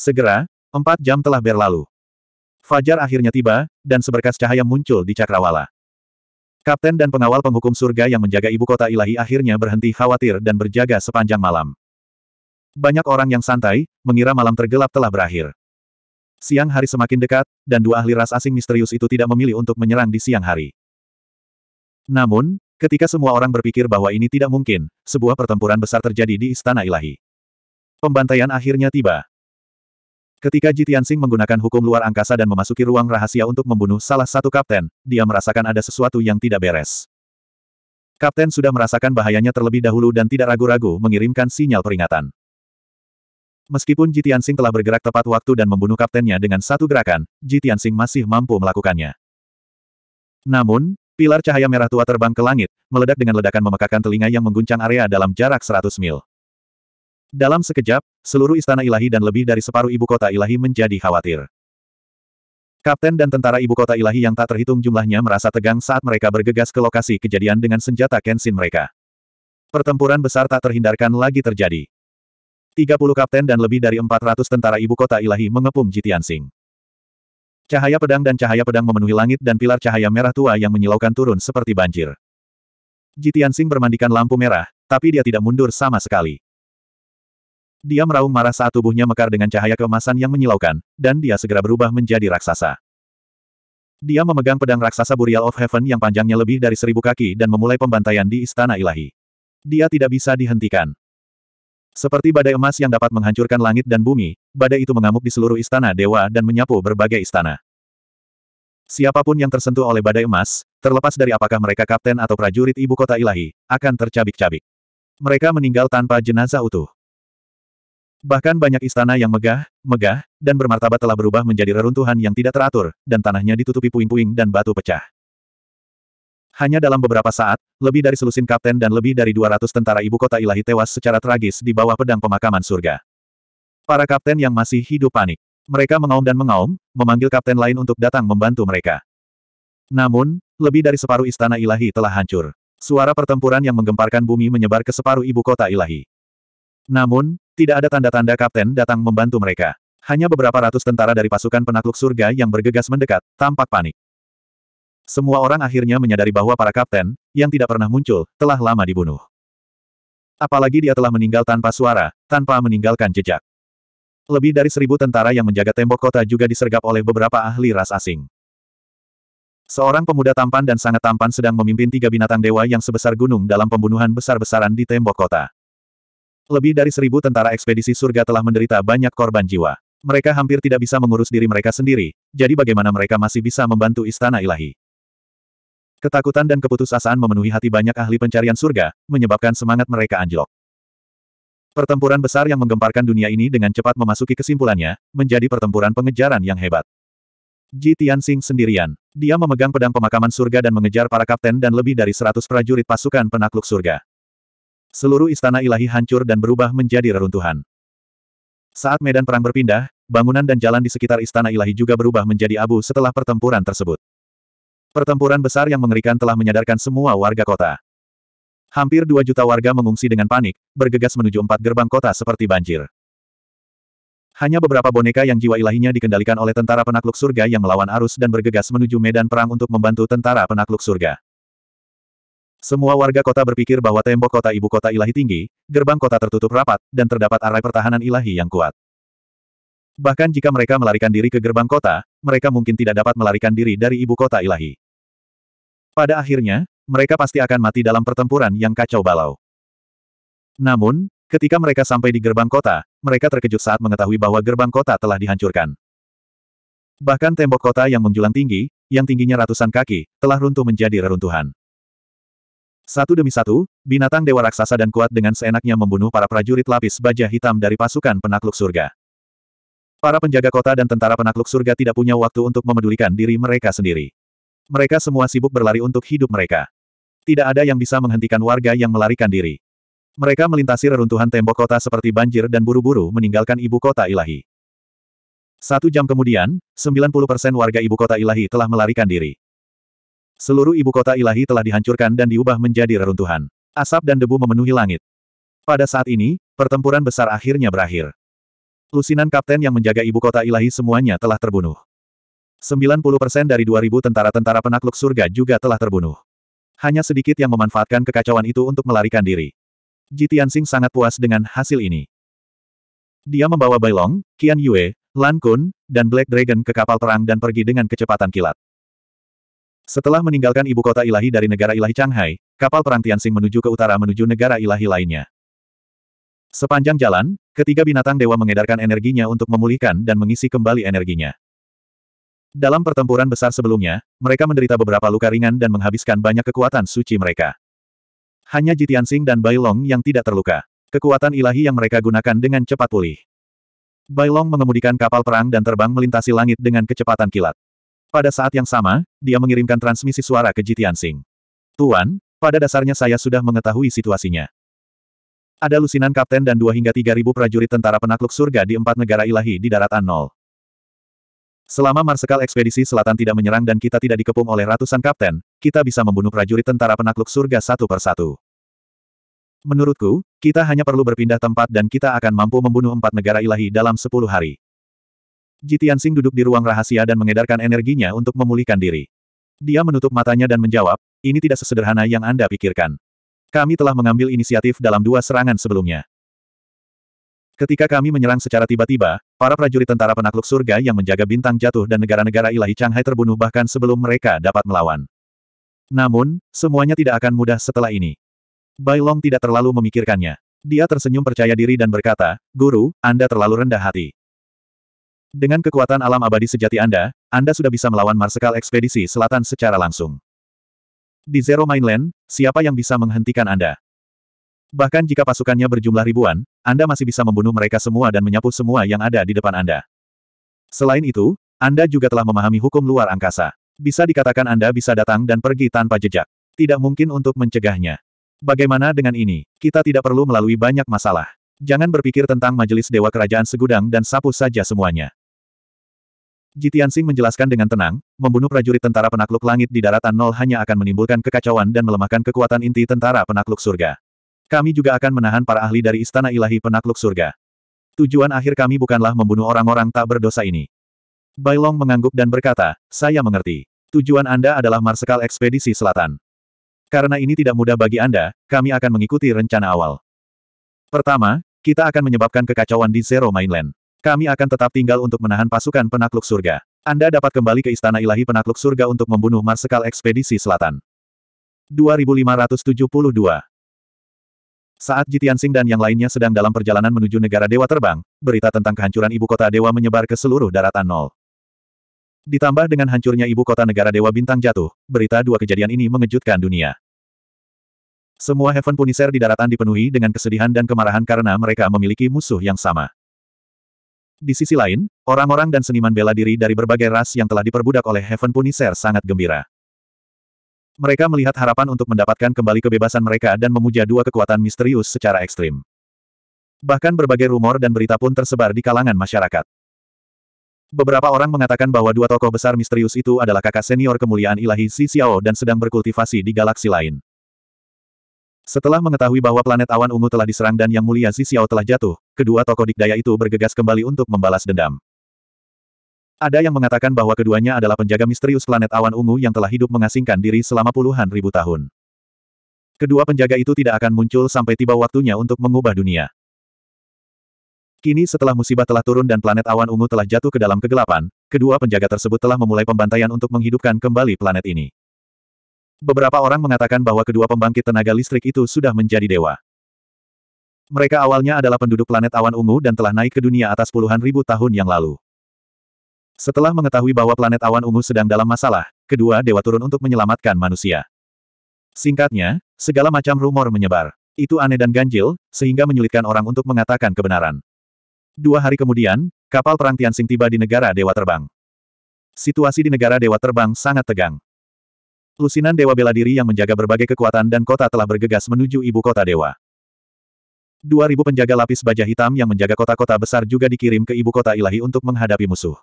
Segera, empat jam telah berlalu. Fajar akhirnya tiba, dan seberkas cahaya muncul di cakrawala. Kapten dan pengawal penghukum surga yang menjaga ibu kota ilahi akhirnya berhenti khawatir dan berjaga sepanjang malam. Banyak orang yang santai, mengira malam tergelap telah berakhir. Siang hari semakin dekat, dan dua ahli ras asing misterius itu tidak memilih untuk menyerang di siang hari. Namun, ketika semua orang berpikir bahwa ini tidak mungkin, sebuah pertempuran besar terjadi di Istana Ilahi. Pembantaian akhirnya tiba. Ketika Jitian Sing menggunakan hukum luar angkasa dan memasuki ruang rahasia untuk membunuh salah satu kapten, dia merasakan ada sesuatu yang tidak beres. Kapten sudah merasakan bahayanya terlebih dahulu dan tidak ragu-ragu mengirimkan sinyal peringatan. Meskipun Jitian Sing telah bergerak tepat waktu dan membunuh kaptennya dengan satu gerakan, Jitian Sing masih mampu melakukannya. Namun, pilar cahaya merah tua terbang ke langit, meledak dengan ledakan memekakan telinga yang mengguncang area dalam jarak 100 mil. Dalam sekejap, seluruh istana ilahi dan lebih dari separuh ibu kota ilahi menjadi khawatir. Kapten dan tentara ibu kota ilahi yang tak terhitung jumlahnya merasa tegang saat mereka bergegas ke lokasi kejadian dengan senjata Kenshin mereka. Pertempuran besar tak terhindarkan lagi terjadi. 30 kapten dan lebih dari 400 tentara ibu kota ilahi mengepung Jitiansing. Cahaya pedang dan cahaya pedang memenuhi langit dan pilar cahaya merah tua yang menyilaukan turun seperti banjir. Jitiansing bermandikan lampu merah, tapi dia tidak mundur sama sekali. Dia meraung marah saat tubuhnya mekar dengan cahaya keemasan yang menyilaukan, dan dia segera berubah menjadi raksasa. Dia memegang pedang raksasa Burial of Heaven yang panjangnya lebih dari seribu kaki dan memulai pembantaian di Istana Ilahi. Dia tidak bisa dihentikan. Seperti badai emas yang dapat menghancurkan langit dan bumi, badai itu mengamuk di seluruh istana dewa dan menyapu berbagai istana. Siapapun yang tersentuh oleh badai emas, terlepas dari apakah mereka kapten atau prajurit ibu kota ilahi, akan tercabik-cabik. Mereka meninggal tanpa jenazah utuh. Bahkan banyak istana yang megah, megah, dan bermartabat telah berubah menjadi reruntuhan yang tidak teratur, dan tanahnya ditutupi puing-puing dan batu pecah. Hanya dalam beberapa saat, lebih dari selusin kapten dan lebih dari 200 tentara ibu kota ilahi tewas secara tragis di bawah pedang pemakaman surga. Para kapten yang masih hidup panik. Mereka mengaum dan mengaum, memanggil kapten lain untuk datang membantu mereka. Namun, lebih dari separuh istana ilahi telah hancur. Suara pertempuran yang menggemparkan bumi menyebar ke separuh ibu kota ilahi. Namun, tidak ada tanda-tanda kapten datang membantu mereka. Hanya beberapa ratus tentara dari pasukan penakluk surga yang bergegas mendekat, tampak panik. Semua orang akhirnya menyadari bahwa para kapten, yang tidak pernah muncul, telah lama dibunuh. Apalagi dia telah meninggal tanpa suara, tanpa meninggalkan jejak. Lebih dari seribu tentara yang menjaga tembok kota juga disergap oleh beberapa ahli ras asing. Seorang pemuda tampan dan sangat tampan sedang memimpin tiga binatang dewa yang sebesar gunung dalam pembunuhan besar-besaran di tembok kota. Lebih dari seribu tentara ekspedisi surga telah menderita banyak korban jiwa. Mereka hampir tidak bisa mengurus diri mereka sendiri, jadi bagaimana mereka masih bisa membantu istana ilahi? Ketakutan dan keputusasaan memenuhi hati banyak ahli pencarian surga, menyebabkan semangat mereka anjlok. Pertempuran besar yang menggemparkan dunia ini dengan cepat memasuki kesimpulannya, menjadi pertempuran pengejaran yang hebat. Ji Tianxing sendirian. Dia memegang pedang pemakaman surga dan mengejar para kapten dan lebih dari seratus prajurit pasukan penakluk surga. Seluruh istana ilahi hancur dan berubah menjadi reruntuhan. Saat medan perang berpindah, bangunan dan jalan di sekitar istana ilahi juga berubah menjadi abu setelah pertempuran tersebut. Pertempuran besar yang mengerikan telah menyadarkan semua warga kota. Hampir dua juta warga mengungsi dengan panik, bergegas menuju empat gerbang kota seperti banjir. Hanya beberapa boneka yang jiwa ilahinya dikendalikan oleh tentara penakluk surga yang melawan arus dan bergegas menuju medan perang untuk membantu tentara penakluk surga. Semua warga kota berpikir bahwa tembok kota ibu kota ilahi tinggi, gerbang kota tertutup rapat, dan terdapat arai pertahanan ilahi yang kuat. Bahkan jika mereka melarikan diri ke gerbang kota, mereka mungkin tidak dapat melarikan diri dari ibu kota ilahi. Pada akhirnya, mereka pasti akan mati dalam pertempuran yang kacau balau. Namun, ketika mereka sampai di gerbang kota, mereka terkejut saat mengetahui bahwa gerbang kota telah dihancurkan. Bahkan tembok kota yang menjulang tinggi, yang tingginya ratusan kaki, telah runtuh menjadi reruntuhan. Satu demi satu, binatang dewa raksasa dan kuat dengan seenaknya membunuh para prajurit lapis baja hitam dari pasukan penakluk surga. Para penjaga kota dan tentara penakluk surga tidak punya waktu untuk memedulikan diri mereka sendiri. Mereka semua sibuk berlari untuk hidup mereka. Tidak ada yang bisa menghentikan warga yang melarikan diri. Mereka melintasi reruntuhan tembok kota seperti banjir dan buru-buru meninggalkan ibu kota ilahi. Satu jam kemudian, 90% warga ibu kota ilahi telah melarikan diri. Seluruh ibu kota ilahi telah dihancurkan dan diubah menjadi reruntuhan. Asap dan debu memenuhi langit. Pada saat ini, pertempuran besar akhirnya berakhir. Lusinan kapten yang menjaga ibu kota ilahi semuanya telah terbunuh. 90% dari 2000 tentara-tentara penakluk surga juga telah terbunuh. Hanya sedikit yang memanfaatkan kekacauan itu untuk melarikan diri. Tianxing sangat puas dengan hasil ini. Dia membawa Bailong, Qian Yue, Lan Kun, dan Black Dragon ke kapal perang dan pergi dengan kecepatan kilat. Setelah meninggalkan ibu kota ilahi dari negara ilahi Shanghai, kapal perang Tianxing menuju ke utara menuju negara ilahi lainnya. Sepanjang jalan, ketiga binatang dewa mengedarkan energinya untuk memulihkan dan mengisi kembali energinya. Dalam pertempuran besar sebelumnya, mereka menderita beberapa luka ringan dan menghabiskan banyak kekuatan suci mereka. Hanya Jitiansing dan Bailong yang tidak terluka. Kekuatan ilahi yang mereka gunakan dengan cepat pulih. Bailong mengemudikan kapal perang dan terbang melintasi langit dengan kecepatan kilat. Pada saat yang sama, dia mengirimkan transmisi suara ke Jitian Sing. Tuan, pada dasarnya saya sudah mengetahui situasinya. Ada lusinan kapten dan dua hingga tiga ribu prajurit tentara penakluk surga di empat negara ilahi di daratan nol. Selama Marsekal Ekspedisi Selatan tidak menyerang dan kita tidak dikepung oleh ratusan kapten, kita bisa membunuh prajurit tentara penakluk surga satu persatu. Menurutku, kita hanya perlu berpindah tempat dan kita akan mampu membunuh empat negara ilahi dalam sepuluh hari. Jitian Sing duduk di ruang rahasia dan mengedarkan energinya untuk memulihkan diri. Dia menutup matanya dan menjawab, ini tidak sesederhana yang Anda pikirkan. Kami telah mengambil inisiatif dalam dua serangan sebelumnya. Ketika kami menyerang secara tiba-tiba, para prajurit tentara penakluk surga yang menjaga bintang jatuh dan negara-negara ilahi Hai terbunuh bahkan sebelum mereka dapat melawan. Namun, semuanya tidak akan mudah setelah ini. Bai Long tidak terlalu memikirkannya. Dia tersenyum percaya diri dan berkata, Guru, Anda terlalu rendah hati. Dengan kekuatan alam abadi sejati Anda, Anda sudah bisa melawan Marsekal Ekspedisi Selatan secara langsung. Di Zero Mainland, siapa yang bisa menghentikan Anda? Bahkan jika pasukannya berjumlah ribuan, Anda masih bisa membunuh mereka semua dan menyapu semua yang ada di depan Anda. Selain itu, Anda juga telah memahami hukum luar angkasa. Bisa dikatakan Anda bisa datang dan pergi tanpa jejak. Tidak mungkin untuk mencegahnya. Bagaimana dengan ini? Kita tidak perlu melalui banyak masalah. Jangan berpikir tentang majelis dewa kerajaan segudang dan sapu saja semuanya. Jitian Sing menjelaskan dengan tenang, membunuh prajurit tentara penakluk langit di daratan nol hanya akan menimbulkan kekacauan dan melemahkan kekuatan inti tentara penakluk surga. Kami juga akan menahan para ahli dari istana ilahi penakluk surga. Tujuan akhir kami bukanlah membunuh orang-orang tak berdosa ini. Bailong mengangguk dan berkata, saya mengerti. Tujuan Anda adalah Marsekal Ekspedisi Selatan. Karena ini tidak mudah bagi Anda, kami akan mengikuti rencana awal. Pertama, kita akan menyebabkan kekacauan di Zero Mainland. Kami akan tetap tinggal untuk menahan pasukan penakluk surga. Anda dapat kembali ke Istana Ilahi Penakluk Surga untuk membunuh Marsekal Ekspedisi Selatan. 2572 Saat Jitian Singh dan yang lainnya sedang dalam perjalanan menuju negara Dewa Terbang, berita tentang kehancuran Ibu Kota Dewa menyebar ke seluruh daratan nol. Ditambah dengan hancurnya Ibu Kota Negara Dewa Bintang jatuh, berita dua kejadian ini mengejutkan dunia. Semua Heaven Punisher di daratan dipenuhi dengan kesedihan dan kemarahan karena mereka memiliki musuh yang sama. Di sisi lain, orang-orang dan seniman bela diri dari berbagai ras yang telah diperbudak oleh Heaven Punisher sangat gembira. Mereka melihat harapan untuk mendapatkan kembali kebebasan mereka dan memuja dua kekuatan misterius secara ekstrim. Bahkan berbagai rumor dan berita pun tersebar di kalangan masyarakat. Beberapa orang mengatakan bahwa dua tokoh besar misterius itu adalah kakak senior kemuliaan ilahi Si Xiao dan sedang berkultivasi di galaksi lain. Setelah mengetahui bahwa planet awan ungu telah diserang dan Yang Mulia Zixiao telah jatuh, kedua tokoh dikdaya itu bergegas kembali untuk membalas dendam. Ada yang mengatakan bahwa keduanya adalah penjaga misterius planet awan ungu yang telah hidup mengasingkan diri selama puluhan ribu tahun. Kedua penjaga itu tidak akan muncul sampai tiba waktunya untuk mengubah dunia. Kini setelah musibah telah turun dan planet awan ungu telah jatuh ke dalam kegelapan, kedua penjaga tersebut telah memulai pembantaian untuk menghidupkan kembali planet ini. Beberapa orang mengatakan bahwa kedua pembangkit tenaga listrik itu sudah menjadi dewa. Mereka awalnya adalah penduduk planet awan ungu dan telah naik ke dunia atas puluhan ribu tahun yang lalu. Setelah mengetahui bahwa planet awan ungu sedang dalam masalah, kedua dewa turun untuk menyelamatkan manusia. Singkatnya, segala macam rumor menyebar. Itu aneh dan ganjil, sehingga menyulitkan orang untuk mengatakan kebenaran. Dua hari kemudian, kapal perang Tianxing tiba di negara Dewa Terbang. Situasi di negara Dewa Terbang sangat tegang. Lusinan Dewa Bela Diri yang menjaga berbagai kekuatan dan kota telah bergegas menuju ibu kota Dewa. 2.000 penjaga lapis baja hitam yang menjaga kota-kota besar juga dikirim ke ibu kota ilahi untuk menghadapi musuh.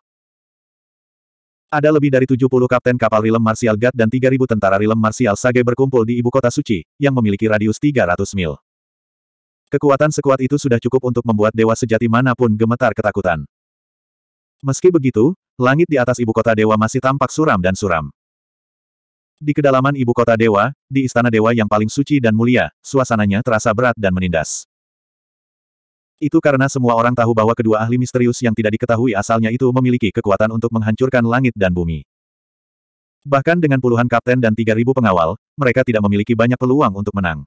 Ada lebih dari 70 kapten kapal rilem Martial Gat dan 3.000 tentara rilem Martial Sage berkumpul di ibu kota suci, yang memiliki radius 300 mil. Kekuatan sekuat itu sudah cukup untuk membuat dewa sejati manapun gemetar ketakutan. Meski begitu, langit di atas ibu kota dewa masih tampak suram dan suram. Di kedalaman ibu kota dewa, di istana dewa yang paling suci dan mulia, suasananya terasa berat dan menindas. Itu karena semua orang tahu bahwa kedua ahli misterius yang tidak diketahui asalnya itu memiliki kekuatan untuk menghancurkan langit dan bumi. Bahkan dengan puluhan kapten dan 3.000 pengawal, mereka tidak memiliki banyak peluang untuk menang.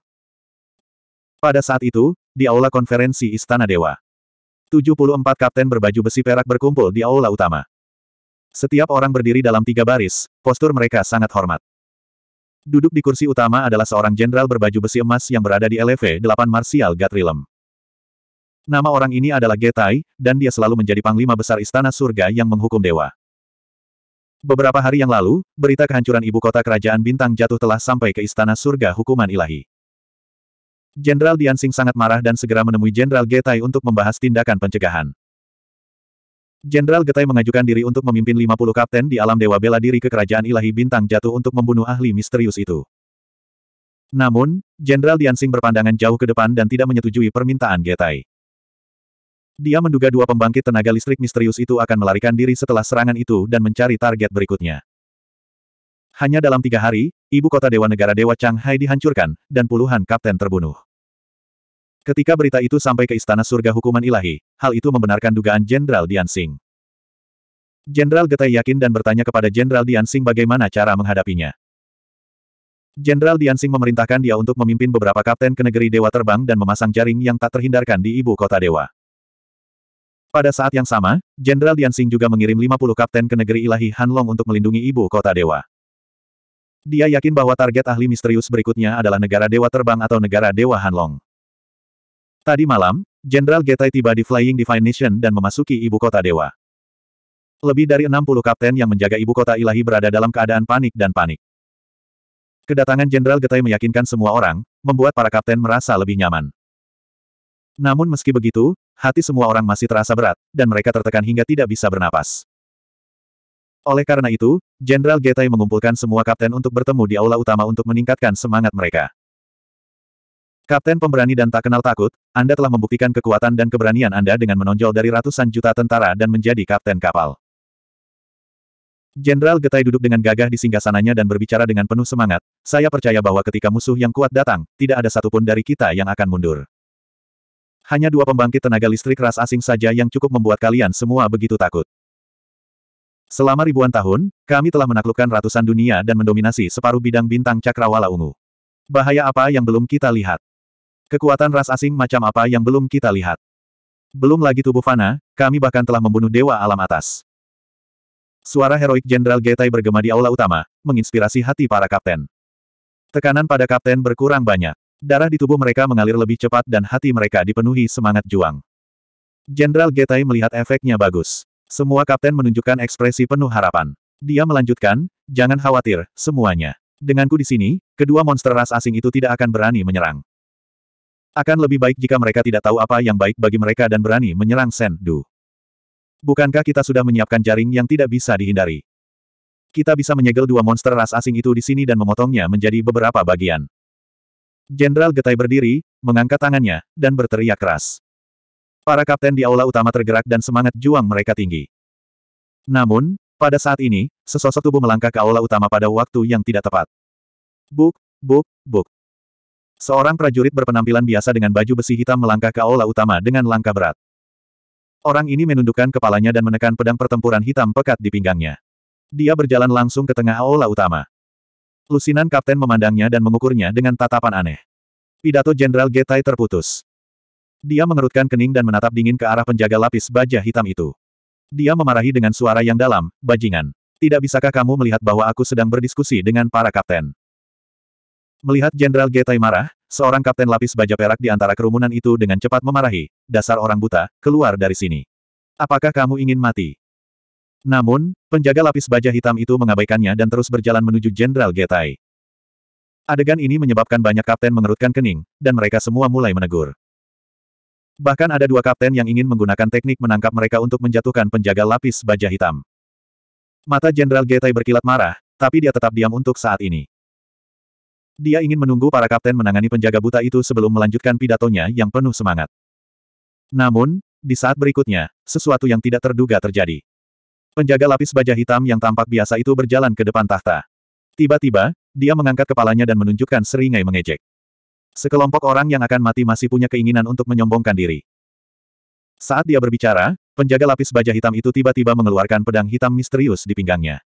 Pada saat itu, di aula konferensi Istana Dewa, 74 kapten berbaju besi perak berkumpul di aula utama. Setiap orang berdiri dalam tiga baris, postur mereka sangat hormat. Duduk di kursi utama adalah seorang jenderal berbaju besi emas yang berada di LV-8 Martial Gatrilem. Nama orang ini adalah Getai, dan dia selalu menjadi panglima besar istana surga yang menghukum dewa. Beberapa hari yang lalu, berita kehancuran ibu kota kerajaan bintang jatuh telah sampai ke istana surga hukuman ilahi. Jenderal Diansing sangat marah dan segera menemui Jenderal Getai untuk membahas tindakan pencegahan. Jenderal Getai mengajukan diri untuk memimpin 50 kapten di alam Dewa Bela Diri ke Kerajaan Ilahi Bintang Jatuh untuk membunuh ahli misterius itu. Namun, Jenderal Diansing berpandangan jauh ke depan dan tidak menyetujui permintaan Getai. Dia menduga dua pembangkit tenaga listrik misterius itu akan melarikan diri setelah serangan itu dan mencari target berikutnya. Hanya dalam tiga hari, ibu kota Dewa Negara Dewa Chang Hai dihancurkan, dan puluhan kapten terbunuh. Ketika berita itu sampai ke istana surga hukuman ilahi, hal itu membenarkan dugaan Jenderal Dian Jenderal Getai yakin dan bertanya kepada Jenderal Dian bagaimana cara menghadapinya. Jenderal Dian memerintahkan dia untuk memimpin beberapa kapten ke negeri dewa terbang dan memasang jaring yang tak terhindarkan di ibu kota dewa. Pada saat yang sama, Jenderal Dian juga mengirim 50 kapten ke negeri ilahi Hanlong untuk melindungi ibu kota dewa. Dia yakin bahwa target ahli misterius berikutnya adalah negara dewa terbang atau negara dewa Hanlong. Tadi malam, Jenderal Getai tiba di Flying Divine Nation dan memasuki ibu kota dewa. Lebih dari 60 kapten yang menjaga ibu kota ilahi berada dalam keadaan panik dan panik. Kedatangan Jenderal Getai meyakinkan semua orang, membuat para kapten merasa lebih nyaman. Namun meski begitu, hati semua orang masih terasa berat, dan mereka tertekan hingga tidak bisa bernapas. Oleh karena itu, Jenderal Getai mengumpulkan semua kapten untuk bertemu di aula utama untuk meningkatkan semangat mereka. Kapten pemberani dan tak kenal takut, Anda telah membuktikan kekuatan dan keberanian Anda dengan menonjol dari ratusan juta tentara dan menjadi kapten kapal. Jenderal Getai duduk dengan gagah di singgasananya dan berbicara dengan penuh semangat, saya percaya bahwa ketika musuh yang kuat datang, tidak ada satupun dari kita yang akan mundur. Hanya dua pembangkit tenaga listrik ras asing saja yang cukup membuat kalian semua begitu takut. Selama ribuan tahun, kami telah menaklukkan ratusan dunia dan mendominasi separuh bidang bintang cakrawala ungu. Bahaya apa yang belum kita lihat? Kekuatan ras asing macam apa yang belum kita lihat. Belum lagi tubuh Fana, kami bahkan telah membunuh dewa alam atas. Suara heroik Jenderal Getai bergema di aula utama, menginspirasi hati para kapten. Tekanan pada kapten berkurang banyak. Darah di tubuh mereka mengalir lebih cepat dan hati mereka dipenuhi semangat juang. Jenderal Getai melihat efeknya bagus. Semua kapten menunjukkan ekspresi penuh harapan. Dia melanjutkan, jangan khawatir, semuanya. Denganku di sini, kedua monster ras asing itu tidak akan berani menyerang. Akan lebih baik jika mereka tidak tahu apa yang baik bagi mereka dan berani menyerang Shen Du. Bukankah kita sudah menyiapkan jaring yang tidak bisa dihindari? Kita bisa menyegel dua monster ras asing itu di sini dan memotongnya menjadi beberapa bagian. Jenderal Getai berdiri, mengangkat tangannya, dan berteriak keras. Para kapten di aula utama tergerak dan semangat juang mereka tinggi. Namun, pada saat ini, sesosok tubuh melangkah ke aula utama pada waktu yang tidak tepat. Buk, buk, buk. Seorang prajurit berpenampilan biasa dengan baju besi hitam melangkah ke aula utama dengan langkah berat. Orang ini menundukkan kepalanya dan menekan pedang pertempuran hitam pekat di pinggangnya. Dia berjalan langsung ke tengah aula utama. Lusinan kapten memandangnya dan mengukurnya dengan tatapan aneh. Pidato Jenderal Getai terputus. Dia mengerutkan kening dan menatap dingin ke arah penjaga lapis baja hitam itu. Dia memarahi dengan suara yang dalam, bajingan. Tidak bisakah kamu melihat bahwa aku sedang berdiskusi dengan para kapten? Melihat Jenderal Getai marah, seorang kapten lapis baja perak di antara kerumunan itu dengan cepat memarahi, dasar orang buta, keluar dari sini. Apakah kamu ingin mati? Namun, penjaga lapis baja hitam itu mengabaikannya dan terus berjalan menuju Jenderal Getai. Adegan ini menyebabkan banyak kapten mengerutkan kening, dan mereka semua mulai menegur. Bahkan ada dua kapten yang ingin menggunakan teknik menangkap mereka untuk menjatuhkan penjaga lapis baja hitam. Mata Jenderal Getai berkilat marah, tapi dia tetap diam untuk saat ini. Dia ingin menunggu para kapten menangani penjaga buta itu sebelum melanjutkan pidatonya yang penuh semangat. Namun, di saat berikutnya, sesuatu yang tidak terduga terjadi. Penjaga lapis baja hitam yang tampak biasa itu berjalan ke depan tahta. Tiba-tiba, dia mengangkat kepalanya dan menunjukkan seringai mengejek. Sekelompok orang yang akan mati masih punya keinginan untuk menyombongkan diri. Saat dia berbicara, penjaga lapis baja hitam itu tiba-tiba mengeluarkan pedang hitam misterius di pinggangnya.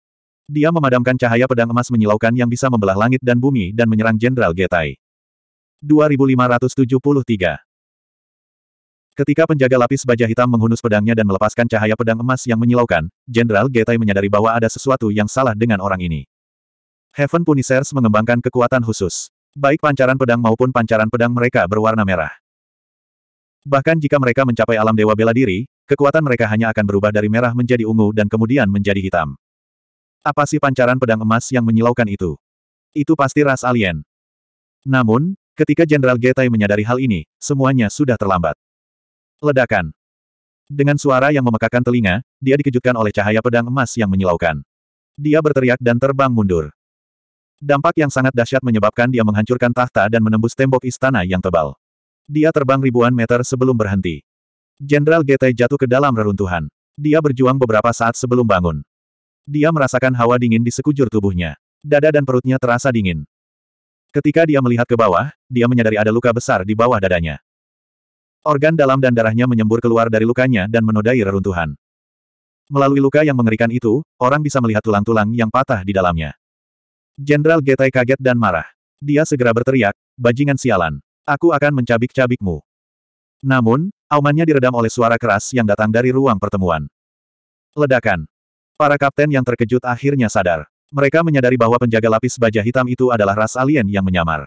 Dia memadamkan cahaya pedang emas menyilaukan yang bisa membelah langit dan bumi dan menyerang Jenderal Getai. 2573 Ketika penjaga lapis baja hitam menghunus pedangnya dan melepaskan cahaya pedang emas yang menyilaukan, Jenderal Getai menyadari bahwa ada sesuatu yang salah dengan orang ini. Heaven Punisers mengembangkan kekuatan khusus. Baik pancaran pedang maupun pancaran pedang mereka berwarna merah. Bahkan jika mereka mencapai alam dewa bela diri, kekuatan mereka hanya akan berubah dari merah menjadi ungu dan kemudian menjadi hitam. Apa sih pancaran pedang emas yang menyilaukan itu? Itu pasti ras alien. Namun, ketika Jenderal Getai menyadari hal ini, semuanya sudah terlambat. Ledakan. Dengan suara yang memekakan telinga, dia dikejutkan oleh cahaya pedang emas yang menyilaukan. Dia berteriak dan terbang mundur. Dampak yang sangat dahsyat menyebabkan dia menghancurkan tahta dan menembus tembok istana yang tebal. Dia terbang ribuan meter sebelum berhenti. Jenderal Getai jatuh ke dalam reruntuhan. Dia berjuang beberapa saat sebelum bangun. Dia merasakan hawa dingin di sekujur tubuhnya. Dada dan perutnya terasa dingin. Ketika dia melihat ke bawah, dia menyadari ada luka besar di bawah dadanya. Organ dalam dan darahnya menyembur keluar dari lukanya dan menodai reruntuhan. Melalui luka yang mengerikan itu, orang bisa melihat tulang-tulang yang patah di dalamnya. Jenderal Getai kaget dan marah. Dia segera berteriak, bajingan sialan. Aku akan mencabik-cabikmu. Namun, aumannya diredam oleh suara keras yang datang dari ruang pertemuan. Ledakan. Para kapten yang terkejut akhirnya sadar. Mereka menyadari bahwa penjaga lapis baja hitam itu adalah ras alien yang menyamar.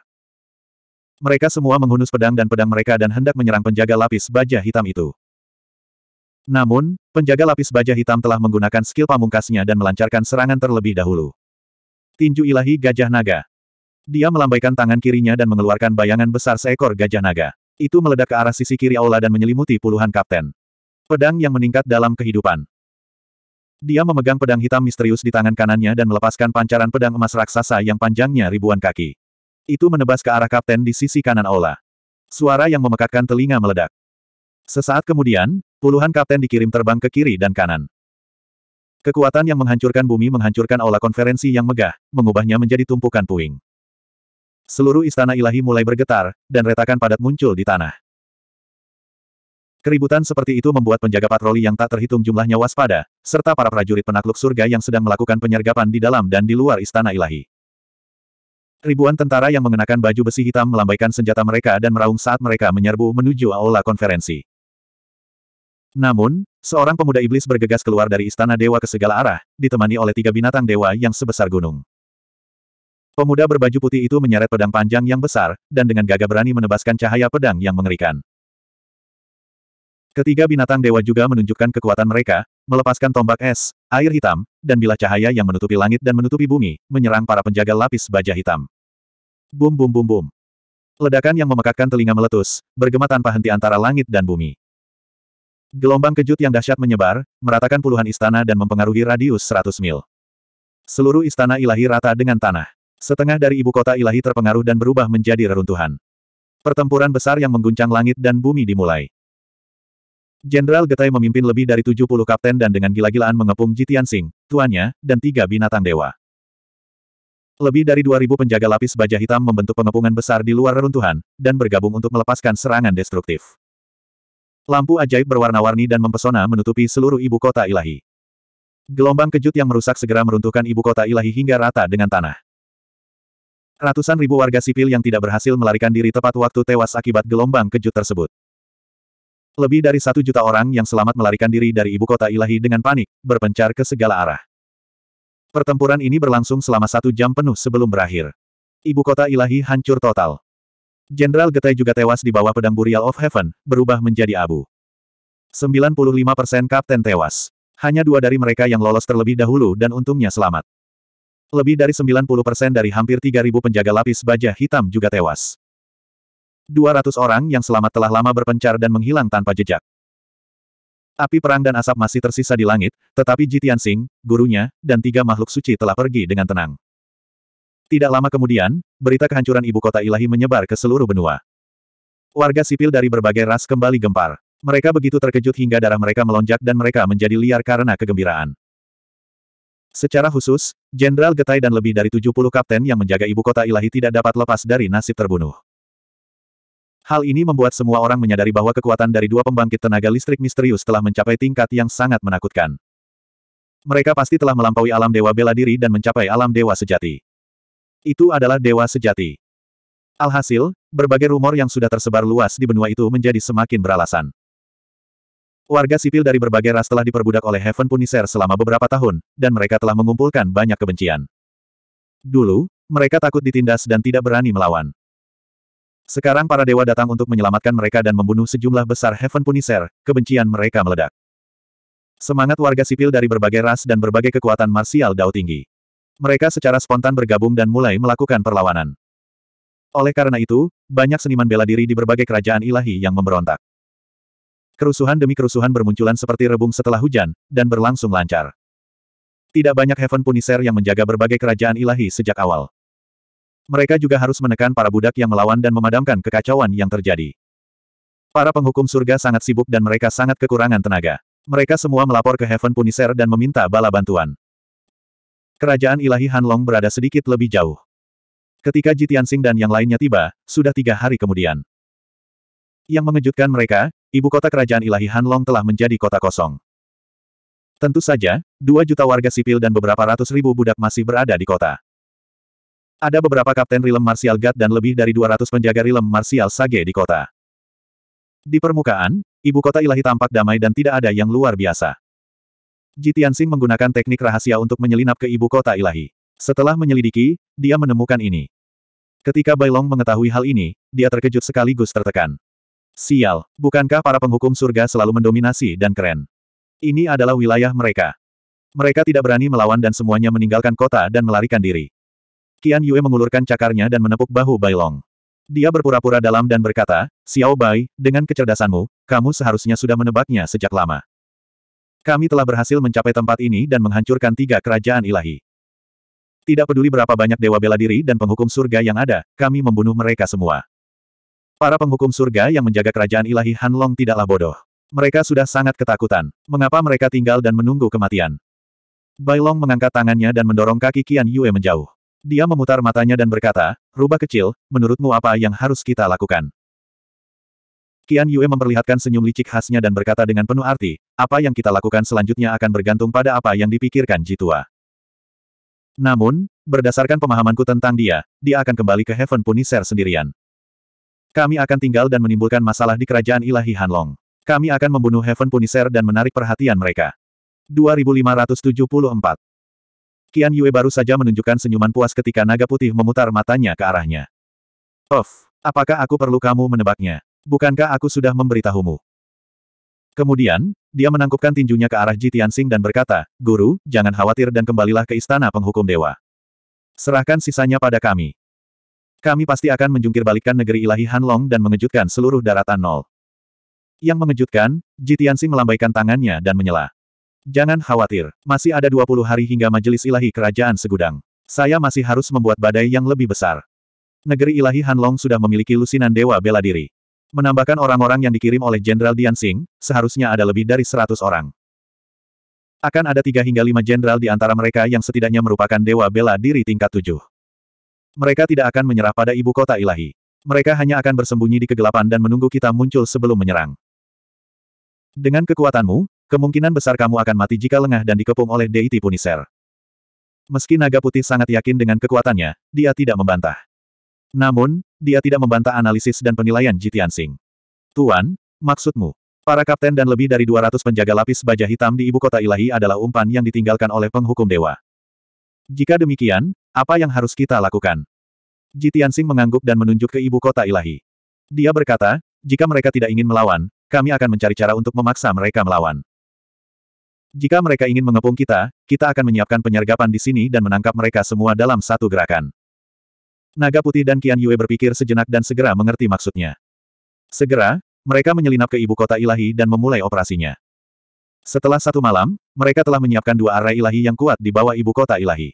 Mereka semua menghunus pedang dan pedang mereka dan hendak menyerang penjaga lapis baja hitam itu. Namun, penjaga lapis baja hitam telah menggunakan skill pamungkasnya dan melancarkan serangan terlebih dahulu. Tinju ilahi gajah naga. Dia melambaikan tangan kirinya dan mengeluarkan bayangan besar seekor gajah naga. Itu meledak ke arah sisi kiri aula dan menyelimuti puluhan kapten. Pedang yang meningkat dalam kehidupan. Dia memegang pedang hitam misterius di tangan kanannya dan melepaskan pancaran pedang emas raksasa yang panjangnya ribuan kaki. Itu menebas ke arah kapten di sisi kanan Ola. Suara yang memekakkan telinga meledak. Sesaat kemudian, puluhan kapten dikirim terbang ke kiri dan kanan. Kekuatan yang menghancurkan bumi menghancurkan Ola konferensi yang megah, mengubahnya menjadi tumpukan puing. Seluruh istana ilahi mulai bergetar, dan retakan padat muncul di tanah. Keributan seperti itu membuat penjaga patroli yang tak terhitung jumlahnya waspada, serta para prajurit penakluk surga yang sedang melakukan penyergapan di dalam dan di luar istana ilahi. Ribuan tentara yang mengenakan baju besi hitam melambaikan senjata mereka dan meraung saat mereka menyerbu menuju aula konferensi. Namun, seorang pemuda iblis bergegas keluar dari istana dewa ke segala arah, ditemani oleh tiga binatang dewa yang sebesar gunung. Pemuda berbaju putih itu menyeret pedang panjang yang besar, dan dengan gagah berani menebaskan cahaya pedang yang mengerikan. Ketiga binatang dewa juga menunjukkan kekuatan mereka, melepaskan tombak es, air hitam, dan bilah cahaya yang menutupi langit dan menutupi bumi, menyerang para penjaga lapis baja hitam. Bum bum bum bum. Ledakan yang memekakkan telinga meletus, bergema tanpa henti antara langit dan bumi. Gelombang kejut yang dahsyat menyebar, meratakan puluhan istana dan mempengaruhi radius 100 mil. Seluruh istana ilahi rata dengan tanah. Setengah dari ibu kota ilahi terpengaruh dan berubah menjadi reruntuhan. Pertempuran besar yang mengguncang langit dan bumi dimulai. Jenderal Getai memimpin lebih dari 70 kapten dan dengan gila-gilaan mengepung Jitian Sing, tuannya, dan tiga binatang dewa. Lebih dari 2.000 penjaga lapis baja hitam membentuk pengepungan besar di luar reruntuhan, dan bergabung untuk melepaskan serangan destruktif. Lampu ajaib berwarna-warni dan mempesona menutupi seluruh ibu kota ilahi. Gelombang kejut yang merusak segera meruntuhkan ibu kota ilahi hingga rata dengan tanah. Ratusan ribu warga sipil yang tidak berhasil melarikan diri tepat waktu tewas akibat gelombang kejut tersebut. Lebih dari satu juta orang yang selamat melarikan diri dari ibu kota ilahi dengan panik, berpencar ke segala arah. Pertempuran ini berlangsung selama satu jam penuh sebelum berakhir. Ibu kota ilahi hancur total. Jenderal Getai juga tewas di bawah pedang Burial of Heaven, berubah menjadi abu. 95% kapten tewas. Hanya dua dari mereka yang lolos terlebih dahulu dan untungnya selamat. Lebih dari 90% dari hampir 3.000 penjaga lapis baja hitam juga tewas. 200 orang yang selamat telah lama berpencar dan menghilang tanpa jejak. Api perang dan asap masih tersisa di langit, tetapi Jitian Sing, gurunya, dan tiga makhluk suci telah pergi dengan tenang. Tidak lama kemudian, berita kehancuran ibu kota ilahi menyebar ke seluruh benua. Warga sipil dari berbagai ras kembali gempar. Mereka begitu terkejut hingga darah mereka melonjak dan mereka menjadi liar karena kegembiraan. Secara khusus, Jenderal Getai dan lebih dari 70 kapten yang menjaga ibu kota ilahi tidak dapat lepas dari nasib terbunuh. Hal ini membuat semua orang menyadari bahwa kekuatan dari dua pembangkit tenaga listrik misterius telah mencapai tingkat yang sangat menakutkan. Mereka pasti telah melampaui alam dewa bela diri dan mencapai alam dewa sejati. Itu adalah dewa sejati. Alhasil, berbagai rumor yang sudah tersebar luas di benua itu menjadi semakin beralasan. Warga sipil dari berbagai ras telah diperbudak oleh Heaven Punisher selama beberapa tahun, dan mereka telah mengumpulkan banyak kebencian. Dulu, mereka takut ditindas dan tidak berani melawan. Sekarang para dewa datang untuk menyelamatkan mereka dan membunuh sejumlah besar Heaven Punisher, kebencian mereka meledak. Semangat warga sipil dari berbagai ras dan berbagai kekuatan marsial dao tinggi. Mereka secara spontan bergabung dan mulai melakukan perlawanan. Oleh karena itu, banyak seniman bela diri di berbagai kerajaan ilahi yang memberontak. Kerusuhan demi kerusuhan bermunculan seperti rebung setelah hujan, dan berlangsung lancar. Tidak banyak Heaven Punisher yang menjaga berbagai kerajaan ilahi sejak awal. Mereka juga harus menekan para budak yang melawan dan memadamkan kekacauan yang terjadi. Para penghukum surga sangat sibuk dan mereka sangat kekurangan tenaga. Mereka semua melapor ke Heaven Punisher dan meminta bala bantuan. Kerajaan ilahi Hanlong berada sedikit lebih jauh. Ketika Jitiansing dan yang lainnya tiba, sudah tiga hari kemudian. Yang mengejutkan mereka, ibu kota kerajaan ilahi Hanlong telah menjadi kota kosong. Tentu saja, dua juta warga sipil dan beberapa ratus ribu budak masih berada di kota. Ada beberapa kapten rilem marsial Gat dan lebih dari 200 penjaga rilem marsial Sage di kota. Di permukaan, ibu kota ilahi tampak damai dan tidak ada yang luar biasa. Jitiansing menggunakan teknik rahasia untuk menyelinap ke ibu kota ilahi. Setelah menyelidiki, dia menemukan ini. Ketika Bailong mengetahui hal ini, dia terkejut sekaligus tertekan. Sial, bukankah para penghukum surga selalu mendominasi dan keren? Ini adalah wilayah mereka. Mereka tidak berani melawan dan semuanya meninggalkan kota dan melarikan diri. Qian Yue mengulurkan cakarnya dan menepuk bahu Bailong. Dia berpura-pura dalam dan berkata, Xiao Bai, dengan kecerdasanmu, kamu seharusnya sudah menebaknya sejak lama. Kami telah berhasil mencapai tempat ini dan menghancurkan tiga kerajaan ilahi. Tidak peduli berapa banyak dewa bela diri dan penghukum surga yang ada, kami membunuh mereka semua. Para penghukum surga yang menjaga kerajaan ilahi Hanlong tidaklah bodoh. Mereka sudah sangat ketakutan. Mengapa mereka tinggal dan menunggu kematian? Bailong mengangkat tangannya dan mendorong kaki Qian Yue menjauh. Dia memutar matanya dan berkata, Rubah kecil, menurutmu apa yang harus kita lakukan? Qian Yue memperlihatkan senyum licik khasnya dan berkata dengan penuh arti, apa yang kita lakukan selanjutnya akan bergantung pada apa yang dipikirkan Jitua. Namun, berdasarkan pemahamanku tentang dia, dia akan kembali ke Heaven Punisher sendirian. Kami akan tinggal dan menimbulkan masalah di kerajaan ilahi Hanlong. Kami akan membunuh Heaven Punisher dan menarik perhatian mereka. 2574 Qian Yue baru saja menunjukkan senyuman puas ketika naga putih memutar matanya ke arahnya. Of, apakah aku perlu kamu menebaknya? Bukankah aku sudah memberitahumu? Kemudian, dia menangkupkan tinjunya ke arah Jitian Sing dan berkata, Guru, jangan khawatir dan kembalilah ke istana penghukum dewa. Serahkan sisanya pada kami. Kami pasti akan menjungkir balikan negeri ilahi Hanlong dan mengejutkan seluruh daratan nol. Yang mengejutkan, Jitian Sing melambaikan tangannya dan menyela. Jangan khawatir, masih ada 20 hari hingga majelis ilahi kerajaan segudang. Saya masih harus membuat badai yang lebih besar. Negeri ilahi Hanlong sudah memiliki lusinan dewa bela diri. Menambahkan orang-orang yang dikirim oleh Jenderal Dian Sing, seharusnya ada lebih dari 100 orang. Akan ada tiga hingga lima jenderal di antara mereka yang setidaknya merupakan dewa bela diri tingkat tujuh. Mereka tidak akan menyerah pada ibu kota ilahi. Mereka hanya akan bersembunyi di kegelapan dan menunggu kita muncul sebelum menyerang. Dengan kekuatanmu, Kemungkinan besar kamu akan mati jika lengah dan dikepung oleh deity Punisher. Meski naga putih sangat yakin dengan kekuatannya, dia tidak membantah. Namun, dia tidak membantah analisis dan penilaian Jitian Sing. Tuan, maksudmu, para kapten dan lebih dari 200 penjaga lapis baja hitam di ibu kota ilahi adalah umpan yang ditinggalkan oleh penghukum dewa. Jika demikian, apa yang harus kita lakukan? Jitian Sing mengangguk dan menunjuk ke ibu kota ilahi. Dia berkata, jika mereka tidak ingin melawan, kami akan mencari cara untuk memaksa mereka melawan. Jika mereka ingin mengepung kita, kita akan menyiapkan penyergapan di sini dan menangkap mereka semua dalam satu gerakan. Naga Putih dan Kian Yue berpikir sejenak dan segera mengerti maksudnya. Segera, mereka menyelinap ke ibu kota ilahi dan memulai operasinya. Setelah satu malam, mereka telah menyiapkan dua arah ilahi yang kuat di bawah ibu kota ilahi.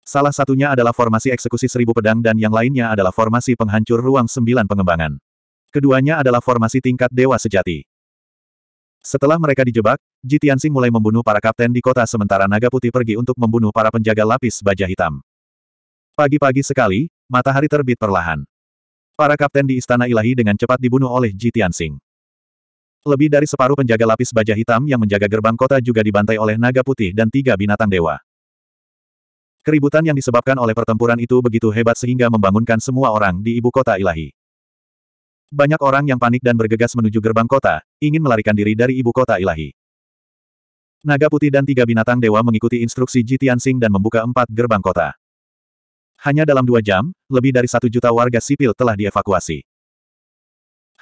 Salah satunya adalah formasi eksekusi seribu pedang dan yang lainnya adalah formasi penghancur ruang sembilan pengembangan. Keduanya adalah formasi tingkat dewa sejati. Setelah mereka dijebak, Ji Tianxing mulai membunuh para kapten di kota sementara naga putih pergi untuk membunuh para penjaga lapis baja hitam. Pagi-pagi sekali, matahari terbit perlahan. Para kapten di Istana Ilahi dengan cepat dibunuh oleh Ji Tianxing. Lebih dari separuh penjaga lapis baja hitam yang menjaga gerbang kota juga dibantai oleh naga putih dan tiga binatang dewa. Keributan yang disebabkan oleh pertempuran itu begitu hebat sehingga membangunkan semua orang di ibu kota ilahi. Banyak orang yang panik dan bergegas menuju gerbang kota, ingin melarikan diri dari ibu kota ilahi. Naga putih dan tiga binatang dewa mengikuti instruksi Ji Tianxing dan membuka empat gerbang kota. Hanya dalam dua jam, lebih dari satu juta warga sipil telah dievakuasi.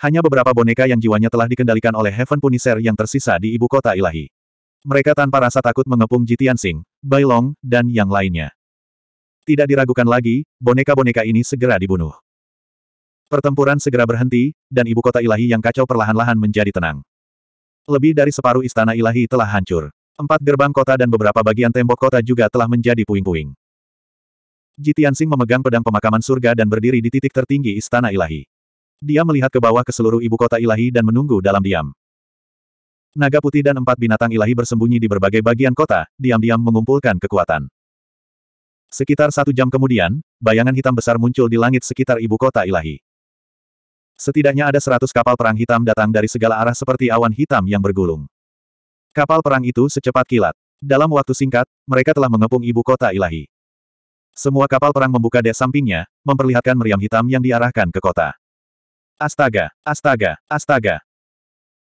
Hanya beberapa boneka yang jiwanya telah dikendalikan oleh Heaven Punisher yang tersisa di ibu kota ilahi. Mereka tanpa rasa takut mengepung Jitian Sing, Bailong, dan yang lainnya. Tidak diragukan lagi, boneka-boneka ini segera dibunuh. Pertempuran segera berhenti, dan ibu kota ilahi yang kacau perlahan-lahan menjadi tenang. Lebih dari separuh istana ilahi telah hancur. Empat gerbang kota dan beberapa bagian tembok kota juga telah menjadi puing-puing. Jitiansing memegang pedang pemakaman surga dan berdiri di titik tertinggi istana ilahi. Dia melihat ke bawah ke seluruh ibu kota ilahi dan menunggu dalam diam. Naga putih dan empat binatang ilahi bersembunyi di berbagai bagian kota, diam-diam mengumpulkan kekuatan. Sekitar satu jam kemudian, bayangan hitam besar muncul di langit sekitar ibu kota ilahi. Setidaknya ada seratus kapal perang hitam datang dari segala arah seperti awan hitam yang bergulung. Kapal perang itu secepat kilat. Dalam waktu singkat, mereka telah mengepung ibu kota ilahi. Semua kapal perang membuka dek sampingnya, memperlihatkan meriam hitam yang diarahkan ke kota. Astaga, astaga, astaga.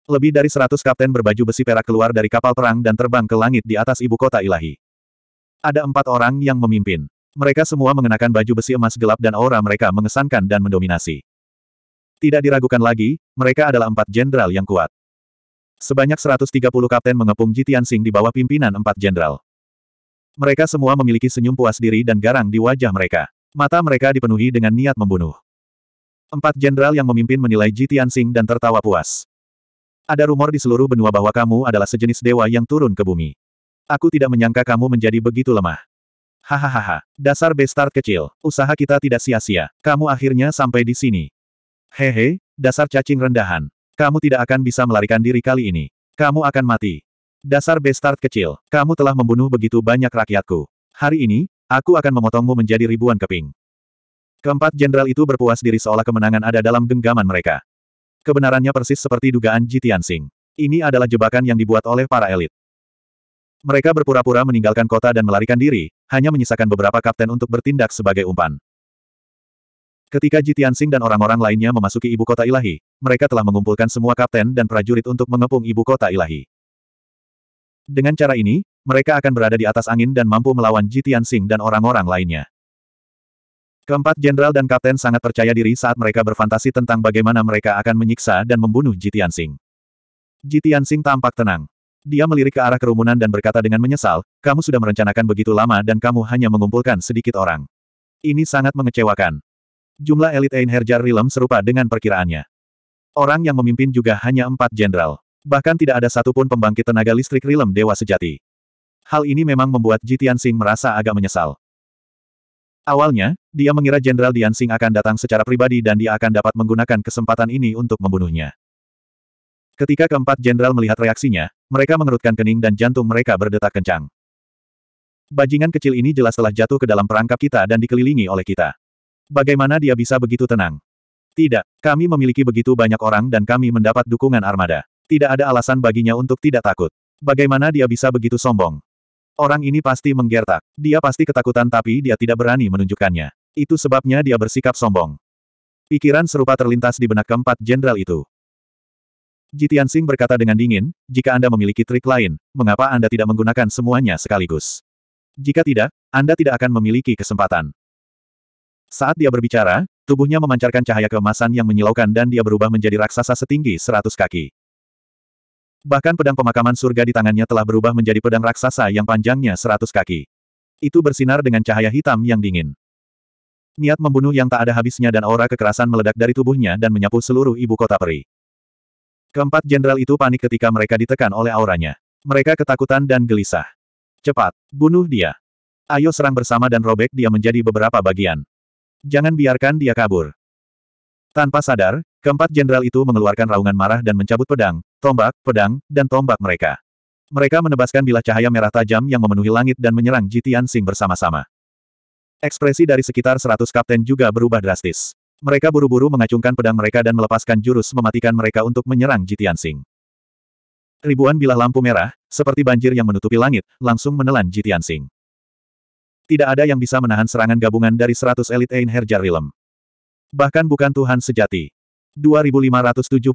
Lebih dari seratus kapten berbaju besi perak keluar dari kapal perang dan terbang ke langit di atas ibu kota ilahi. Ada empat orang yang memimpin. Mereka semua mengenakan baju besi emas gelap dan aura mereka mengesankan dan mendominasi. Tidak diragukan lagi, mereka adalah empat jenderal yang kuat. Sebanyak 130 kapten mengepung Jitian Sing di bawah pimpinan empat jenderal. Mereka semua memiliki senyum puas diri dan garang di wajah mereka. Mata mereka dipenuhi dengan niat membunuh. Empat jenderal yang memimpin menilai Jitian Sing dan tertawa puas. Ada rumor di seluruh benua bahwa kamu adalah sejenis dewa yang turun ke bumi. Aku tidak menyangka kamu menjadi begitu lemah. Hahaha, dasar bestart kecil, usaha kita tidak sia-sia. Kamu akhirnya sampai di sini. Hehe, dasar cacing rendahan. Kamu tidak akan bisa melarikan diri kali ini. Kamu akan mati. Dasar bestard kecil, kamu telah membunuh begitu banyak rakyatku. Hari ini, aku akan memotongmu menjadi ribuan keping. Keempat jenderal itu berpuas diri seolah kemenangan ada dalam genggaman mereka. Kebenarannya persis seperti dugaan Jitian Singh. Ini adalah jebakan yang dibuat oleh para elit. Mereka berpura-pura meninggalkan kota dan melarikan diri, hanya menyisakan beberapa kapten untuk bertindak sebagai umpan. Ketika Sing dan orang-orang lainnya memasuki ibu kota ilahi, mereka telah mengumpulkan semua kapten dan prajurit untuk mengepung ibu kota ilahi. Dengan cara ini, mereka akan berada di atas angin dan mampu melawan Sing dan orang-orang lainnya. Keempat jenderal dan kapten sangat percaya diri saat mereka berfantasi tentang bagaimana mereka akan menyiksa dan membunuh Jitian Sing. Jitian Sing tampak tenang. Dia melirik ke arah kerumunan dan berkata dengan menyesal, kamu sudah merencanakan begitu lama dan kamu hanya mengumpulkan sedikit orang. Ini sangat mengecewakan. Jumlah elit Einherjar Realm serupa dengan perkiraannya. Orang yang memimpin juga hanya empat jenderal. Bahkan tidak ada satupun pembangkit tenaga listrik Realm Dewa Sejati. Hal ini memang membuat Jitian Singh merasa agak menyesal. Awalnya, dia mengira Jenderal Dian Singh akan datang secara pribadi dan dia akan dapat menggunakan kesempatan ini untuk membunuhnya. Ketika keempat jenderal melihat reaksinya, mereka mengerutkan kening dan jantung mereka berdetak kencang. Bajingan kecil ini jelas telah jatuh ke dalam perangkap kita dan dikelilingi oleh kita. Bagaimana dia bisa begitu tenang? Tidak, kami memiliki begitu banyak orang dan kami mendapat dukungan armada. Tidak ada alasan baginya untuk tidak takut. Bagaimana dia bisa begitu sombong? Orang ini pasti menggertak. Dia pasti ketakutan tapi dia tidak berani menunjukkannya. Itu sebabnya dia bersikap sombong. Pikiran serupa terlintas di benak keempat jenderal itu. Jitian Singh berkata dengan dingin, jika Anda memiliki trik lain, mengapa Anda tidak menggunakan semuanya sekaligus? Jika tidak, Anda tidak akan memiliki kesempatan. Saat dia berbicara, tubuhnya memancarkan cahaya keemasan yang menyilaukan dan dia berubah menjadi raksasa setinggi seratus kaki. Bahkan pedang pemakaman surga di tangannya telah berubah menjadi pedang raksasa yang panjangnya seratus kaki. Itu bersinar dengan cahaya hitam yang dingin. Niat membunuh yang tak ada habisnya dan aura kekerasan meledak dari tubuhnya dan menyapu seluruh ibu kota peri. Keempat jenderal itu panik ketika mereka ditekan oleh auranya. Mereka ketakutan dan gelisah. Cepat, bunuh dia. Ayo serang bersama dan robek dia menjadi beberapa bagian. Jangan biarkan dia kabur. Tanpa sadar, keempat jenderal itu mengeluarkan raungan marah dan mencabut pedang, tombak, pedang, dan tombak mereka. Mereka menebaskan bilah cahaya merah tajam yang memenuhi langit dan menyerang Jitian Sing bersama-sama. Ekspresi dari sekitar seratus kapten juga berubah drastis. Mereka buru-buru mengacungkan pedang mereka dan melepaskan jurus mematikan mereka untuk menyerang Jitian Sing. Ribuan bilah lampu merah, seperti banjir yang menutupi langit, langsung menelan Jitian Sing. Tidak ada yang bisa menahan serangan gabungan dari 100 elit Einherjar Rilem. Bahkan bukan Tuhan sejati. 2575.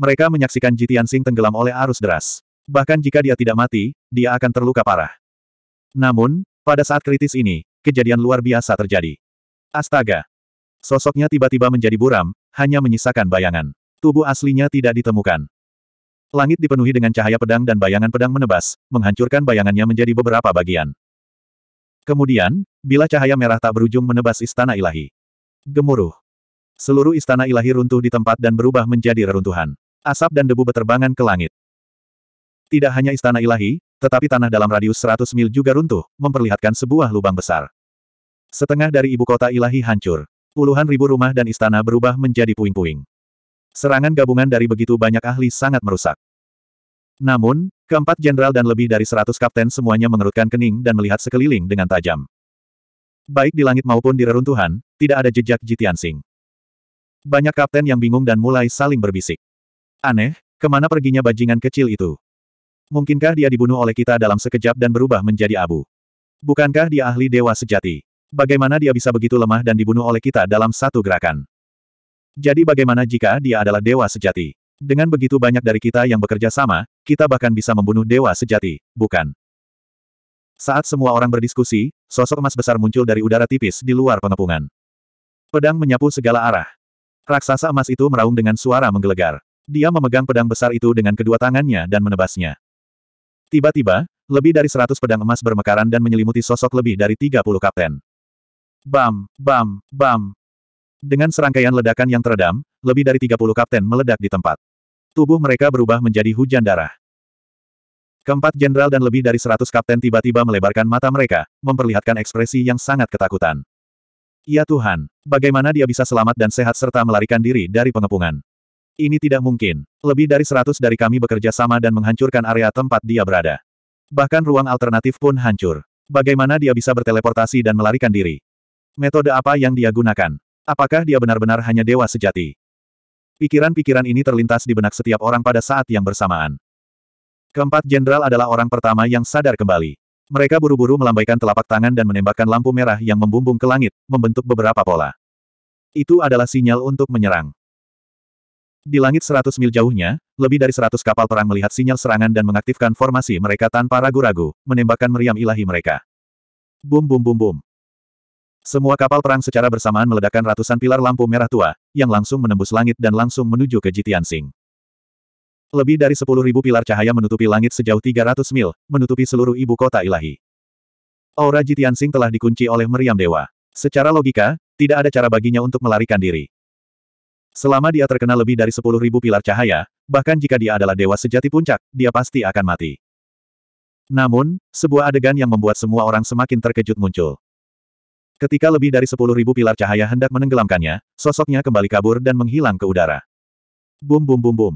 Mereka menyaksikan Jitian Sing tenggelam oleh arus deras. Bahkan jika dia tidak mati, dia akan terluka parah. Namun, pada saat kritis ini, kejadian luar biasa terjadi. Astaga! Sosoknya tiba-tiba menjadi buram, hanya menyisakan bayangan. Tubuh aslinya tidak ditemukan. Langit dipenuhi dengan cahaya pedang dan bayangan pedang menebas, menghancurkan bayangannya menjadi beberapa bagian. Kemudian, bila cahaya merah tak berujung menebas istana ilahi. Gemuruh. Seluruh istana ilahi runtuh di tempat dan berubah menjadi reruntuhan. Asap dan debu beterbangan ke langit. Tidak hanya istana ilahi, tetapi tanah dalam radius 100 mil juga runtuh, memperlihatkan sebuah lubang besar. Setengah dari ibu kota ilahi hancur. Puluhan ribu rumah dan istana berubah menjadi puing-puing. Serangan gabungan dari begitu banyak ahli sangat merusak. Namun, Keempat jenderal dan lebih dari seratus kapten semuanya mengerutkan kening dan melihat sekeliling dengan tajam. Baik di langit maupun di reruntuhan, tidak ada jejak Jitian Sing. Banyak kapten yang bingung dan mulai saling berbisik. Aneh, kemana perginya bajingan kecil itu? Mungkinkah dia dibunuh oleh kita dalam sekejap dan berubah menjadi abu? Bukankah dia ahli dewa sejati? Bagaimana dia bisa begitu lemah dan dibunuh oleh kita dalam satu gerakan? Jadi bagaimana jika dia adalah dewa sejati? Dengan begitu banyak dari kita yang bekerja sama, kita bahkan bisa membunuh dewa sejati, bukan? Saat semua orang berdiskusi, sosok emas besar muncul dari udara tipis di luar pengepungan. Pedang menyapu segala arah. Raksasa emas itu meraung dengan suara menggelegar. Dia memegang pedang besar itu dengan kedua tangannya dan menebasnya. Tiba-tiba, lebih dari seratus pedang emas bermekaran dan menyelimuti sosok lebih dari tiga puluh kapten. Bam, bam, bam, dengan serangkaian ledakan yang teredam, lebih dari 30 kapten meledak di tempat. Tubuh mereka berubah menjadi hujan darah. Keempat jenderal dan lebih dari 100 kapten tiba-tiba melebarkan mata mereka, memperlihatkan ekspresi yang sangat ketakutan. Ya Tuhan, bagaimana dia bisa selamat dan sehat serta melarikan diri dari pengepungan? Ini tidak mungkin. Lebih dari seratus dari kami bekerja sama dan menghancurkan area tempat dia berada. Bahkan ruang alternatif pun hancur. Bagaimana dia bisa berteleportasi dan melarikan diri? Metode apa yang dia gunakan? Apakah dia benar-benar hanya dewa sejati? Pikiran-pikiran ini terlintas di benak setiap orang pada saat yang bersamaan. Keempat jenderal adalah orang pertama yang sadar kembali. Mereka buru-buru melambaikan telapak tangan dan menembakkan lampu merah yang membumbung ke langit, membentuk beberapa pola. Itu adalah sinyal untuk menyerang. Di langit 100 mil jauhnya, lebih dari 100 kapal perang melihat sinyal serangan dan mengaktifkan formasi mereka tanpa ragu-ragu, menembakkan meriam ilahi mereka. Bum bum bum bum. Semua kapal perang secara bersamaan meledakkan ratusan pilar lampu merah tua, yang langsung menembus langit dan langsung menuju ke Jitiansing. Lebih dari 10.000 pilar cahaya menutupi langit sejauh 300 mil, menutupi seluruh ibu kota ilahi. Aura Jitiansing telah dikunci oleh meriam dewa. Secara logika, tidak ada cara baginya untuk melarikan diri. Selama dia terkena lebih dari 10.000 pilar cahaya, bahkan jika dia adalah dewa sejati puncak, dia pasti akan mati. Namun, sebuah adegan yang membuat semua orang semakin terkejut muncul. Ketika lebih dari sepuluh ribu pilar cahaya hendak menenggelamkannya, sosoknya kembali kabur dan menghilang ke udara. Bum bum bum bum.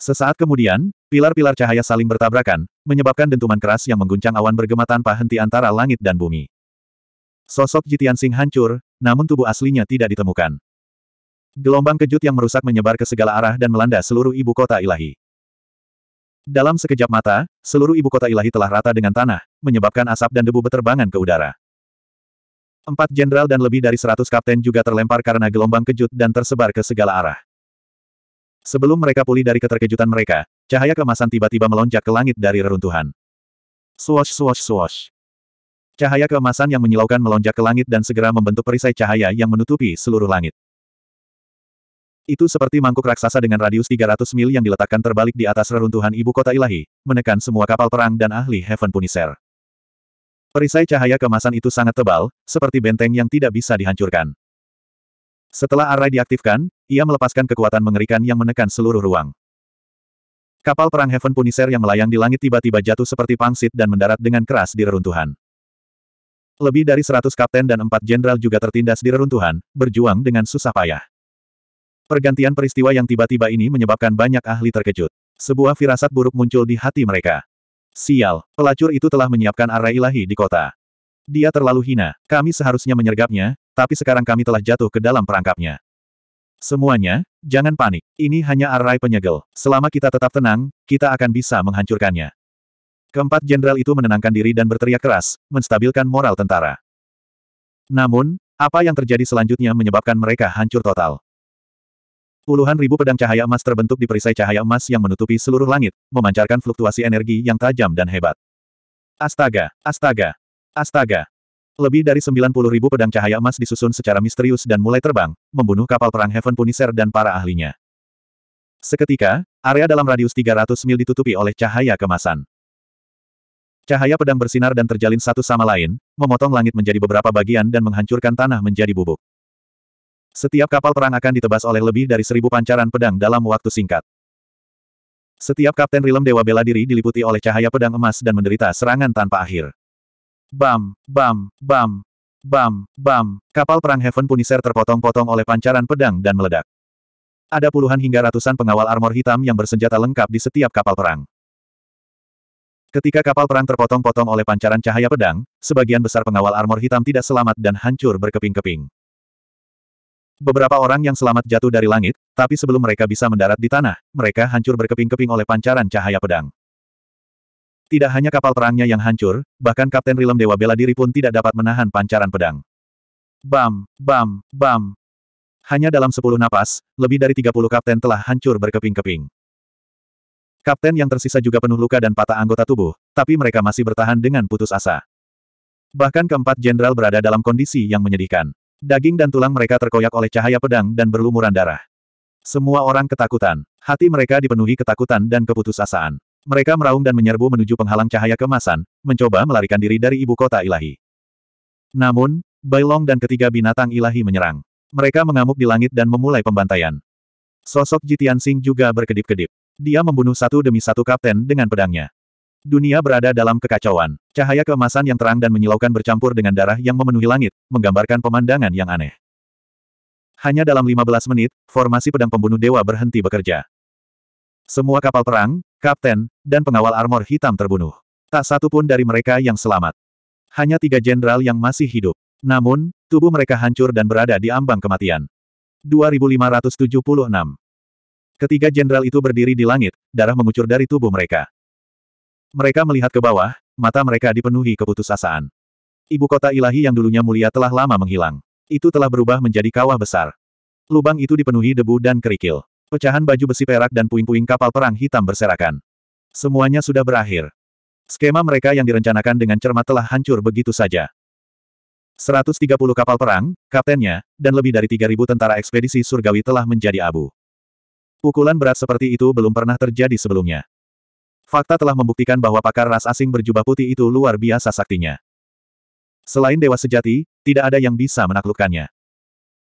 Sesaat kemudian, pilar-pilar cahaya saling bertabrakan, menyebabkan dentuman keras yang mengguncang awan bergema tanpa henti antara langit dan bumi. Sosok Jitian Sing hancur, namun tubuh aslinya tidak ditemukan. Gelombang kejut yang merusak menyebar ke segala arah dan melanda seluruh ibu kota ilahi. Dalam sekejap mata, seluruh ibu kota ilahi telah rata dengan tanah, menyebabkan asap dan debu beterbangan ke udara. Empat jenderal dan lebih dari seratus kapten juga terlempar karena gelombang kejut dan tersebar ke segala arah. Sebelum mereka pulih dari keterkejutan mereka, cahaya kemasan tiba-tiba melonjak ke langit dari reruntuhan. Swash swash swash. Cahaya kemasan yang menyilaukan melonjak ke langit dan segera membentuk perisai cahaya yang menutupi seluruh langit. Itu seperti mangkuk raksasa dengan radius 300 mil yang diletakkan terbalik di atas reruntuhan ibu kota ilahi, menekan semua kapal perang dan ahli Heaven Punisher. Perisai cahaya kemasan itu sangat tebal, seperti benteng yang tidak bisa dihancurkan. Setelah array diaktifkan, ia melepaskan kekuatan mengerikan yang menekan seluruh ruang. Kapal perang Heaven Punisher yang melayang di langit tiba-tiba jatuh seperti pangsit dan mendarat dengan keras di reruntuhan. Lebih dari seratus kapten dan empat jenderal juga tertindas di reruntuhan, berjuang dengan susah payah. Pergantian peristiwa yang tiba-tiba ini menyebabkan banyak ahli terkejut. Sebuah firasat buruk muncul di hati mereka. Sial, pelacur itu telah menyiapkan arah ilahi di kota. Dia terlalu hina, kami seharusnya menyergapnya, tapi sekarang kami telah jatuh ke dalam perangkapnya. Semuanya, jangan panik, ini hanya arai penyegel. Selama kita tetap tenang, kita akan bisa menghancurkannya. Keempat jenderal itu menenangkan diri dan berteriak keras, menstabilkan moral tentara. Namun, apa yang terjadi selanjutnya menyebabkan mereka hancur total. Puluhan ribu pedang cahaya emas terbentuk di perisai cahaya emas yang menutupi seluruh langit, memancarkan fluktuasi energi yang tajam dan hebat. Astaga, astaga, astaga. Lebih dari 90 ribu pedang cahaya emas disusun secara misterius dan mulai terbang, membunuh kapal perang Heaven Punisher dan para ahlinya. Seketika, area dalam radius 300 mil ditutupi oleh cahaya kemasan. Cahaya pedang bersinar dan terjalin satu sama lain, memotong langit menjadi beberapa bagian dan menghancurkan tanah menjadi bubuk. Setiap kapal perang akan ditebas oleh lebih dari seribu pancaran pedang dalam waktu singkat. Setiap kapten rilem dewa bela diri diliputi oleh cahaya pedang emas dan menderita serangan tanpa akhir. Bam, bam, bam, bam, bam, kapal perang Heaven Punisher terpotong-potong oleh pancaran pedang dan meledak. Ada puluhan hingga ratusan pengawal armor hitam yang bersenjata lengkap di setiap kapal perang. Ketika kapal perang terpotong-potong oleh pancaran cahaya pedang, sebagian besar pengawal armor hitam tidak selamat dan hancur berkeping-keping. Beberapa orang yang selamat jatuh dari langit, tapi sebelum mereka bisa mendarat di tanah, mereka hancur berkeping-keping oleh pancaran cahaya pedang. Tidak hanya kapal perangnya yang hancur, bahkan Kapten Rilem Dewa Bela Diri pun tidak dapat menahan pancaran pedang. Bam, bam, bam. Hanya dalam sepuluh napas, lebih dari tiga puluh kapten telah hancur berkeping-keping. Kapten yang tersisa juga penuh luka dan patah anggota tubuh, tapi mereka masih bertahan dengan putus asa. Bahkan keempat jenderal berada dalam kondisi yang menyedihkan. Daging dan tulang mereka terkoyak oleh cahaya pedang dan berlumuran darah. Semua orang ketakutan. Hati mereka dipenuhi ketakutan dan keputusasaan. Mereka meraung dan menyerbu menuju penghalang cahaya kemasan, mencoba melarikan diri dari ibu kota ilahi. Namun, Bailong dan ketiga binatang ilahi menyerang. Mereka mengamuk di langit dan memulai pembantaian. Sosok Jitian Sing juga berkedip-kedip. Dia membunuh satu demi satu kapten dengan pedangnya. Dunia berada dalam kekacauan. Cahaya keemasan yang terang dan menyilaukan bercampur dengan darah yang memenuhi langit, menggambarkan pemandangan yang aneh. Hanya dalam 15 menit, formasi pedang pembunuh dewa berhenti bekerja. Semua kapal perang, kapten, dan pengawal armor hitam terbunuh. Tak satu pun dari mereka yang selamat. Hanya tiga jenderal yang masih hidup. Namun, tubuh mereka hancur dan berada di ambang kematian. 2576 Ketiga jenderal itu berdiri di langit, darah mengucur dari tubuh mereka. Mereka melihat ke bawah, mata mereka dipenuhi keputusasaan. Ibu kota ilahi yang dulunya mulia telah lama menghilang. Itu telah berubah menjadi kawah besar. Lubang itu dipenuhi debu dan kerikil. Pecahan baju besi perak dan puing-puing kapal perang hitam berserakan. Semuanya sudah berakhir. Skema mereka yang direncanakan dengan cermat telah hancur begitu saja. 130 kapal perang, kaptennya, dan lebih dari 3.000 tentara ekspedisi surgawi telah menjadi abu. Pukulan berat seperti itu belum pernah terjadi sebelumnya. Fakta telah membuktikan bahwa pakar ras asing berjubah putih itu luar biasa saktinya. Selain dewa sejati, tidak ada yang bisa menaklukkannya.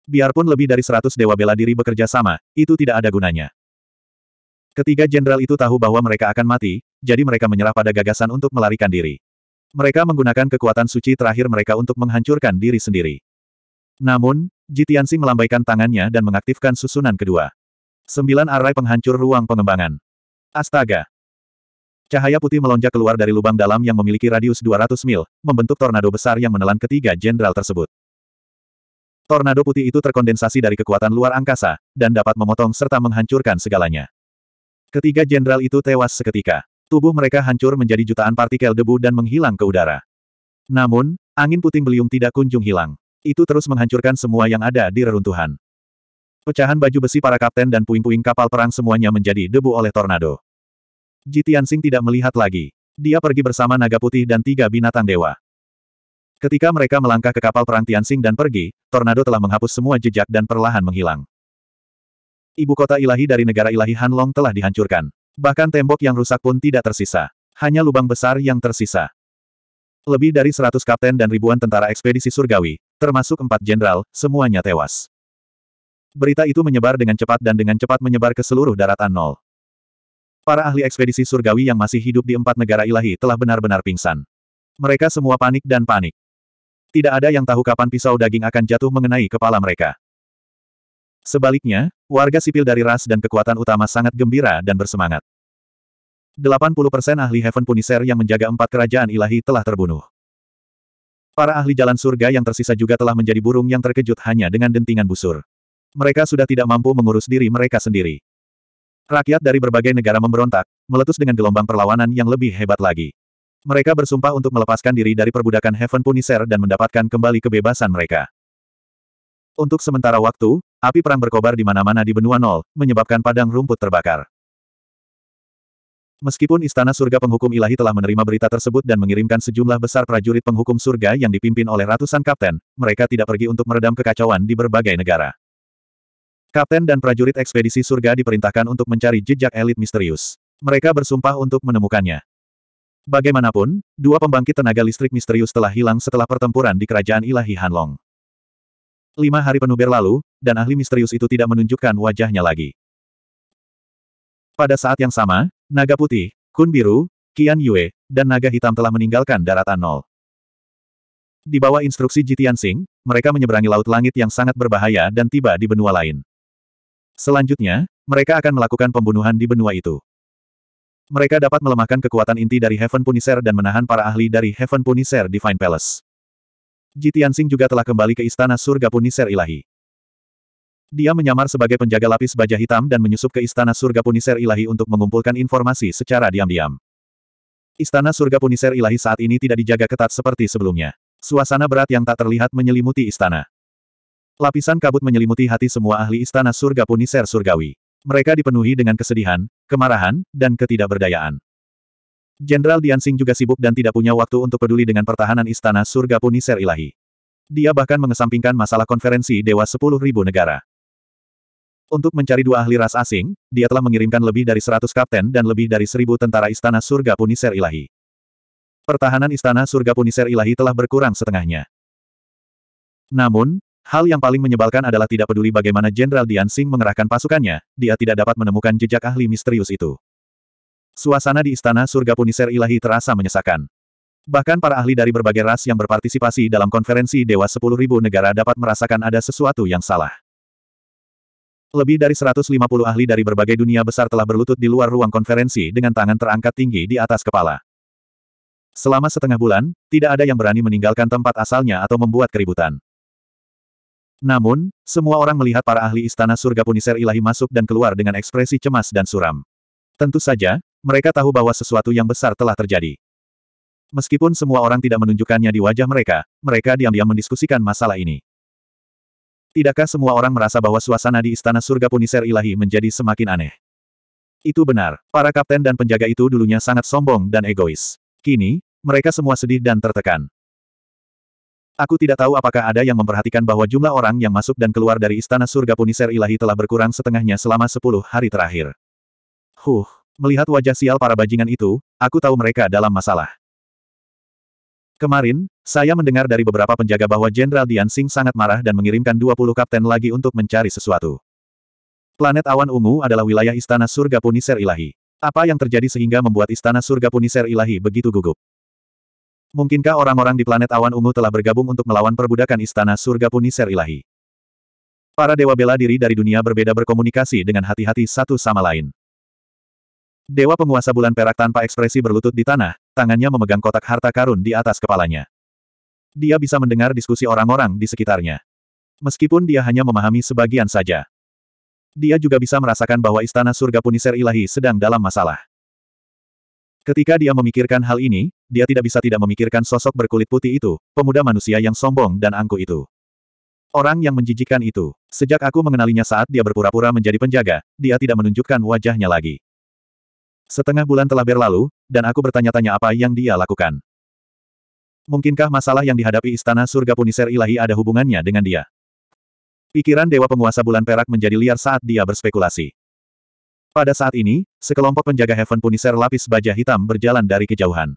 Biarpun lebih dari seratus dewa bela diri bekerja sama, itu tidak ada gunanya. Ketiga jenderal itu tahu bahwa mereka akan mati, jadi mereka menyerah pada gagasan untuk melarikan diri. Mereka menggunakan kekuatan suci terakhir mereka untuk menghancurkan diri sendiri. Namun, Jitiansi melambaikan tangannya dan mengaktifkan susunan kedua. Sembilan arai penghancur ruang pengembangan. Astaga, Cahaya putih melonjak keluar dari lubang dalam yang memiliki radius 200 mil, membentuk tornado besar yang menelan ketiga jenderal tersebut. Tornado putih itu terkondensasi dari kekuatan luar angkasa, dan dapat memotong serta menghancurkan segalanya. Ketiga jenderal itu tewas seketika. Tubuh mereka hancur menjadi jutaan partikel debu dan menghilang ke udara. Namun, angin puting beliung tidak kunjung hilang. Itu terus menghancurkan semua yang ada di reruntuhan. Pecahan baju besi para kapten dan puing-puing kapal perang semuanya menjadi debu oleh tornado. Jitian Sing tidak melihat lagi. Dia pergi bersama naga putih dan tiga binatang dewa. Ketika mereka melangkah ke kapal perang Sing dan pergi, tornado telah menghapus semua jejak dan perlahan menghilang. Ibu kota ilahi dari negara ilahi Hanlong telah dihancurkan. Bahkan tembok yang rusak pun tidak tersisa. Hanya lubang besar yang tersisa. Lebih dari seratus kapten dan ribuan tentara ekspedisi surgawi, termasuk empat jenderal, semuanya tewas. Berita itu menyebar dengan cepat dan dengan cepat menyebar ke seluruh daratan nol. Para ahli ekspedisi surgawi yang masih hidup di empat negara ilahi telah benar-benar pingsan. Mereka semua panik dan panik. Tidak ada yang tahu kapan pisau daging akan jatuh mengenai kepala mereka. Sebaliknya, warga sipil dari ras dan kekuatan utama sangat gembira dan bersemangat. 80% ahli Heaven Punisher yang menjaga empat kerajaan ilahi telah terbunuh. Para ahli jalan surga yang tersisa juga telah menjadi burung yang terkejut hanya dengan dentingan busur. Mereka sudah tidak mampu mengurus diri mereka sendiri. Rakyat dari berbagai negara memberontak, meletus dengan gelombang perlawanan yang lebih hebat lagi. Mereka bersumpah untuk melepaskan diri dari perbudakan Heaven Punisher dan mendapatkan kembali kebebasan mereka. Untuk sementara waktu, api perang berkobar di mana-mana di benua nol, menyebabkan padang rumput terbakar. Meskipun Istana Surga Penghukum Ilahi telah menerima berita tersebut dan mengirimkan sejumlah besar prajurit penghukum surga yang dipimpin oleh ratusan kapten, mereka tidak pergi untuk meredam kekacauan di berbagai negara. Kapten dan prajurit ekspedisi surga diperintahkan untuk mencari jejak elit misterius. Mereka bersumpah untuk menemukannya. Bagaimanapun, dua pembangkit tenaga listrik misterius telah hilang setelah pertempuran di kerajaan ilahi Hanlong. Lima hari penuh berlalu, dan ahli misterius itu tidak menunjukkan wajahnya lagi. Pada saat yang sama, naga putih, kun biru, kian Yue, dan naga hitam telah meninggalkan daratan nol. Di bawah instruksi Jitian Sing, mereka menyeberangi laut langit yang sangat berbahaya dan tiba di benua lain. Selanjutnya, mereka akan melakukan pembunuhan di benua itu. Mereka dapat melemahkan kekuatan inti dari Heaven Punisher dan menahan para ahli dari Heaven Punisher Divine Palace. Jitiansing juga telah kembali ke istana surga Punisher Ilahi. Dia menyamar sebagai penjaga lapis baja hitam dan menyusup ke istana surga Punisher Ilahi untuk mengumpulkan informasi secara diam-diam. Istana surga Punisher Ilahi saat ini tidak dijaga ketat seperti sebelumnya. Suasana berat yang tak terlihat menyelimuti istana. Lapisan kabut menyelimuti hati semua ahli istana surga Puniser surgawi. Mereka dipenuhi dengan kesedihan, kemarahan, dan ketidakberdayaan. Jenderal Diansing juga sibuk dan tidak punya waktu untuk peduli dengan pertahanan istana surga Puniser ilahi. Dia bahkan mengesampingkan masalah konferensi Dewa sepuluh ribu negara. Untuk mencari dua ahli ras asing, dia telah mengirimkan lebih dari seratus kapten dan lebih dari seribu tentara istana surga Puniser ilahi. Pertahanan istana surga Puniser ilahi telah berkurang setengahnya. Namun, Hal yang paling menyebalkan adalah tidak peduli bagaimana Jenderal Dian Xing mengerahkan pasukannya, dia tidak dapat menemukan jejak ahli misterius itu. Suasana di Istana Surga Puniser Ilahi terasa menyesakan. Bahkan para ahli dari berbagai ras yang berpartisipasi dalam konferensi Dewa 10.000 negara dapat merasakan ada sesuatu yang salah. Lebih dari 150 ahli dari berbagai dunia besar telah berlutut di luar ruang konferensi dengan tangan terangkat tinggi di atas kepala. Selama setengah bulan, tidak ada yang berani meninggalkan tempat asalnya atau membuat keributan. Namun, semua orang melihat para ahli istana surga Puniser ilahi masuk dan keluar dengan ekspresi cemas dan suram. Tentu saja, mereka tahu bahwa sesuatu yang besar telah terjadi. Meskipun semua orang tidak menunjukkannya di wajah mereka, mereka diam-diam mendiskusikan masalah ini. Tidakkah semua orang merasa bahwa suasana di istana surga Puniser ilahi menjadi semakin aneh? Itu benar, para kapten dan penjaga itu dulunya sangat sombong dan egois. Kini, mereka semua sedih dan tertekan. Aku tidak tahu apakah ada yang memperhatikan bahwa jumlah orang yang masuk dan keluar dari istana surga Punisher ilahi telah berkurang setengahnya selama sepuluh hari terakhir. Huh, melihat wajah sial para bajingan itu, aku tahu mereka dalam masalah. Kemarin, saya mendengar dari beberapa penjaga bahwa Jenderal Dian Sing sangat marah dan mengirimkan 20 kapten lagi untuk mencari sesuatu. Planet awan ungu adalah wilayah istana surga Punisher ilahi. Apa yang terjadi sehingga membuat istana surga Punisher ilahi begitu gugup? Mungkinkah orang-orang di planet awan ungu telah bergabung untuk melawan perbudakan istana surga punisir ilahi? Para dewa bela diri dari dunia berbeda berkomunikasi dengan hati-hati satu sama lain. Dewa penguasa bulan perak tanpa ekspresi berlutut di tanah, tangannya memegang kotak harta karun di atas kepalanya. Dia bisa mendengar diskusi orang-orang di sekitarnya. Meskipun dia hanya memahami sebagian saja. Dia juga bisa merasakan bahwa istana surga punisir ilahi sedang dalam masalah. Ketika dia memikirkan hal ini, dia tidak bisa tidak memikirkan sosok berkulit putih itu, pemuda manusia yang sombong dan angkuh itu. Orang yang menjijikan itu. Sejak aku mengenalinya saat dia berpura-pura menjadi penjaga, dia tidak menunjukkan wajahnya lagi. Setengah bulan telah berlalu, dan aku bertanya-tanya apa yang dia lakukan. Mungkinkah masalah yang dihadapi istana surga Puniser ilahi ada hubungannya dengan dia? Pikiran Dewa Penguasa Bulan Perak menjadi liar saat dia berspekulasi. Pada saat ini, sekelompok penjaga Heaven Punisher lapis baja hitam berjalan dari kejauhan.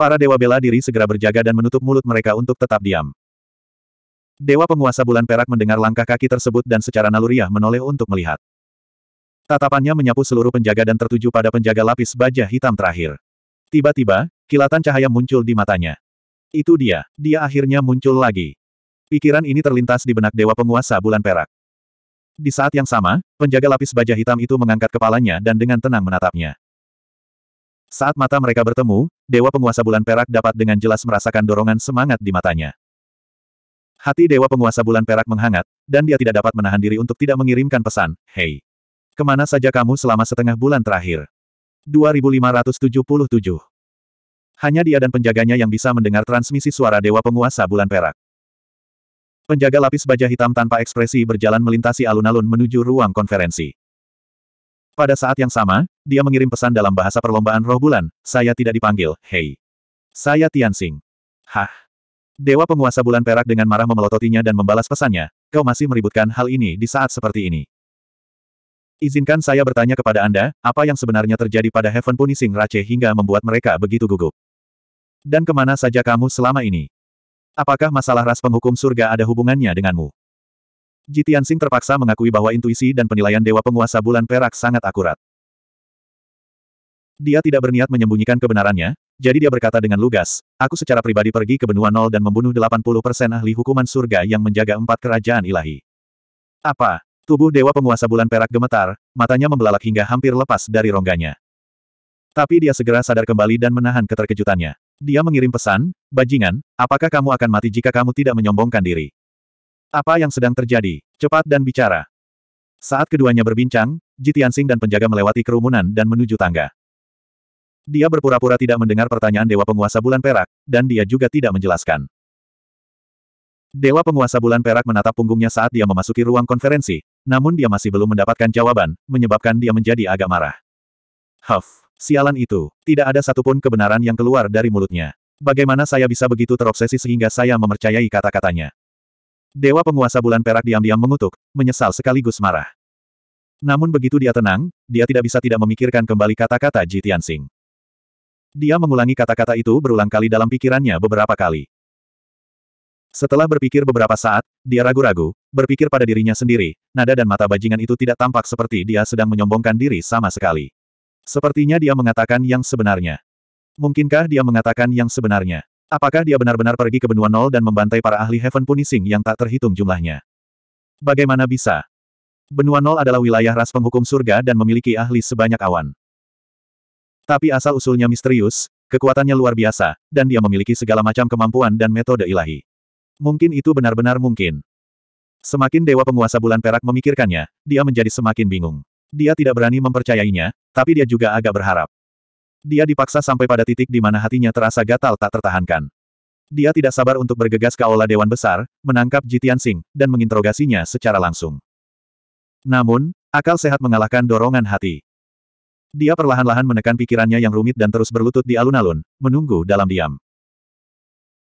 Para dewa bela diri segera berjaga dan menutup mulut mereka untuk tetap diam. Dewa penguasa bulan perak mendengar langkah kaki tersebut dan secara naluriah menoleh untuk melihat. Tatapannya menyapu seluruh penjaga dan tertuju pada penjaga lapis baja hitam terakhir. Tiba-tiba, kilatan cahaya muncul di matanya. Itu dia, dia akhirnya muncul lagi. Pikiran ini terlintas di benak dewa penguasa bulan perak. Di saat yang sama, penjaga lapis baja hitam itu mengangkat kepalanya dan dengan tenang menatapnya. Saat mata mereka bertemu, Dewa Penguasa Bulan Perak dapat dengan jelas merasakan dorongan semangat di matanya. Hati Dewa Penguasa Bulan Perak menghangat, dan dia tidak dapat menahan diri untuk tidak mengirimkan pesan, Hei! Kemana saja kamu selama setengah bulan terakhir? 2577 Hanya dia dan penjaganya yang bisa mendengar transmisi suara Dewa Penguasa Bulan Perak. Penjaga lapis baja hitam tanpa ekspresi berjalan melintasi alun-alun menuju ruang konferensi. Pada saat yang sama, dia mengirim pesan dalam bahasa perlombaan roh bulan, saya tidak dipanggil, hei. Saya Tianxing. Hah. Dewa penguasa bulan perak dengan marah memelototinya dan membalas pesannya, kau masih meributkan hal ini di saat seperti ini. Izinkan saya bertanya kepada Anda, apa yang sebenarnya terjadi pada Heaven Punishing Rache hingga membuat mereka begitu gugup? Dan kemana saja kamu selama ini? Apakah masalah ras penghukum surga ada hubungannya denganmu? Jitiansing terpaksa mengakui bahwa intuisi dan penilaian Dewa Penguasa Bulan Perak sangat akurat. Dia tidak berniat menyembunyikan kebenarannya, jadi dia berkata dengan lugas, aku secara pribadi pergi ke benua nol dan membunuh 80% ahli hukuman surga yang menjaga empat kerajaan ilahi. Apa? Tubuh Dewa Penguasa Bulan Perak gemetar, matanya membelalak hingga hampir lepas dari rongganya. Tapi dia segera sadar kembali dan menahan keterkejutannya. Dia mengirim pesan, bajingan, apakah kamu akan mati jika kamu tidak menyombongkan diri? Apa yang sedang terjadi? Cepat dan bicara. Saat keduanya berbincang, Jitiansing dan penjaga melewati kerumunan dan menuju tangga. Dia berpura-pura tidak mendengar pertanyaan Dewa Penguasa Bulan Perak, dan dia juga tidak menjelaskan. Dewa Penguasa Bulan Perak menatap punggungnya saat dia memasuki ruang konferensi, namun dia masih belum mendapatkan jawaban, menyebabkan dia menjadi agak marah. Huff. Sialan itu, tidak ada satupun kebenaran yang keluar dari mulutnya. Bagaimana saya bisa begitu terobsesi sehingga saya memercayai kata-katanya? Dewa penguasa bulan perak diam-diam mengutuk, menyesal sekaligus marah. Namun begitu dia tenang, dia tidak bisa tidak memikirkan kembali kata-kata Ji Tianxing. Dia mengulangi kata-kata itu berulang kali dalam pikirannya beberapa kali. Setelah berpikir beberapa saat, dia ragu-ragu, berpikir pada dirinya sendiri, nada dan mata bajingan itu tidak tampak seperti dia sedang menyombongkan diri sama sekali. Sepertinya dia mengatakan yang sebenarnya. Mungkinkah dia mengatakan yang sebenarnya? Apakah dia benar-benar pergi ke benua nol dan membantai para ahli Heaven Punishing yang tak terhitung jumlahnya? Bagaimana bisa? Benua nol adalah wilayah ras penghukum surga dan memiliki ahli sebanyak awan. Tapi asal-usulnya misterius, kekuatannya luar biasa, dan dia memiliki segala macam kemampuan dan metode ilahi. Mungkin itu benar-benar mungkin. Semakin dewa penguasa bulan perak memikirkannya, dia menjadi semakin bingung. Dia tidak berani mempercayainya, tapi dia juga agak berharap. Dia dipaksa sampai pada titik di mana hatinya terasa gatal tak tertahankan. Dia tidak sabar untuk bergegas ke aula Dewan Besar, menangkap Jitian Singh, dan menginterogasinya secara langsung. Namun, akal sehat mengalahkan dorongan hati. Dia perlahan-lahan menekan pikirannya yang rumit dan terus berlutut di alun-alun, menunggu dalam diam.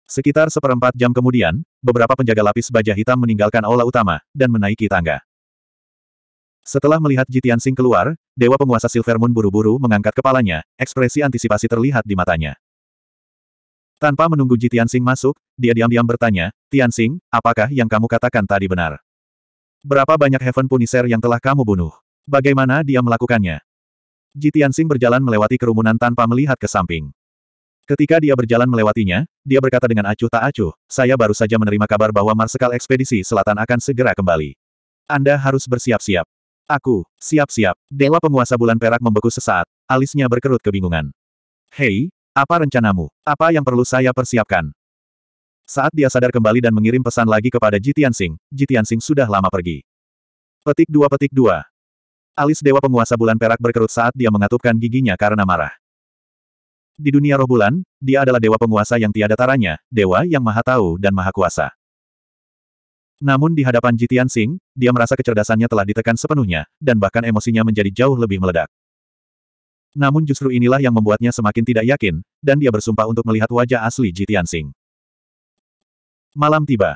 Sekitar seperempat jam kemudian, beberapa penjaga lapis baja hitam meninggalkan aula utama, dan menaiki tangga. Setelah melihat Jitian Sing keluar, Dewa Penguasa Silver Moon buru-buru mengangkat kepalanya, ekspresi antisipasi terlihat di matanya. Tanpa menunggu Jitian Sing masuk, dia diam-diam bertanya, Tian Sing, apakah yang kamu katakan tadi benar? Berapa banyak Heaven Punisher yang telah kamu bunuh? Bagaimana dia melakukannya? Jitian Sing berjalan melewati kerumunan tanpa melihat ke samping. Ketika dia berjalan melewatinya, dia berkata dengan acuh tak acuh, saya baru saja menerima kabar bahwa Marsekal Ekspedisi Selatan akan segera kembali. Anda harus bersiap-siap. Aku, siap-siap. Dewa penguasa bulan perak membeku sesaat, alisnya berkerut kebingungan. Hei, apa rencanamu? Apa yang perlu saya persiapkan? Saat dia sadar kembali dan mengirim pesan lagi kepada Jitian Sing, Jitian Sing sudah lama pergi. Petik dua petik dua. Alis Dewa Penguasa Bulan Perak berkerut saat dia mengatupkan giginya karena marah. Di dunia roh bulan, dia adalah dewa penguasa yang tiada taranya, dewa yang maha tahu dan maha kuasa. Namun di hadapan Jitian Sing, dia merasa kecerdasannya telah ditekan sepenuhnya, dan bahkan emosinya menjadi jauh lebih meledak. Namun justru inilah yang membuatnya semakin tidak yakin, dan dia bersumpah untuk melihat wajah asli Jitian Sing. Malam tiba.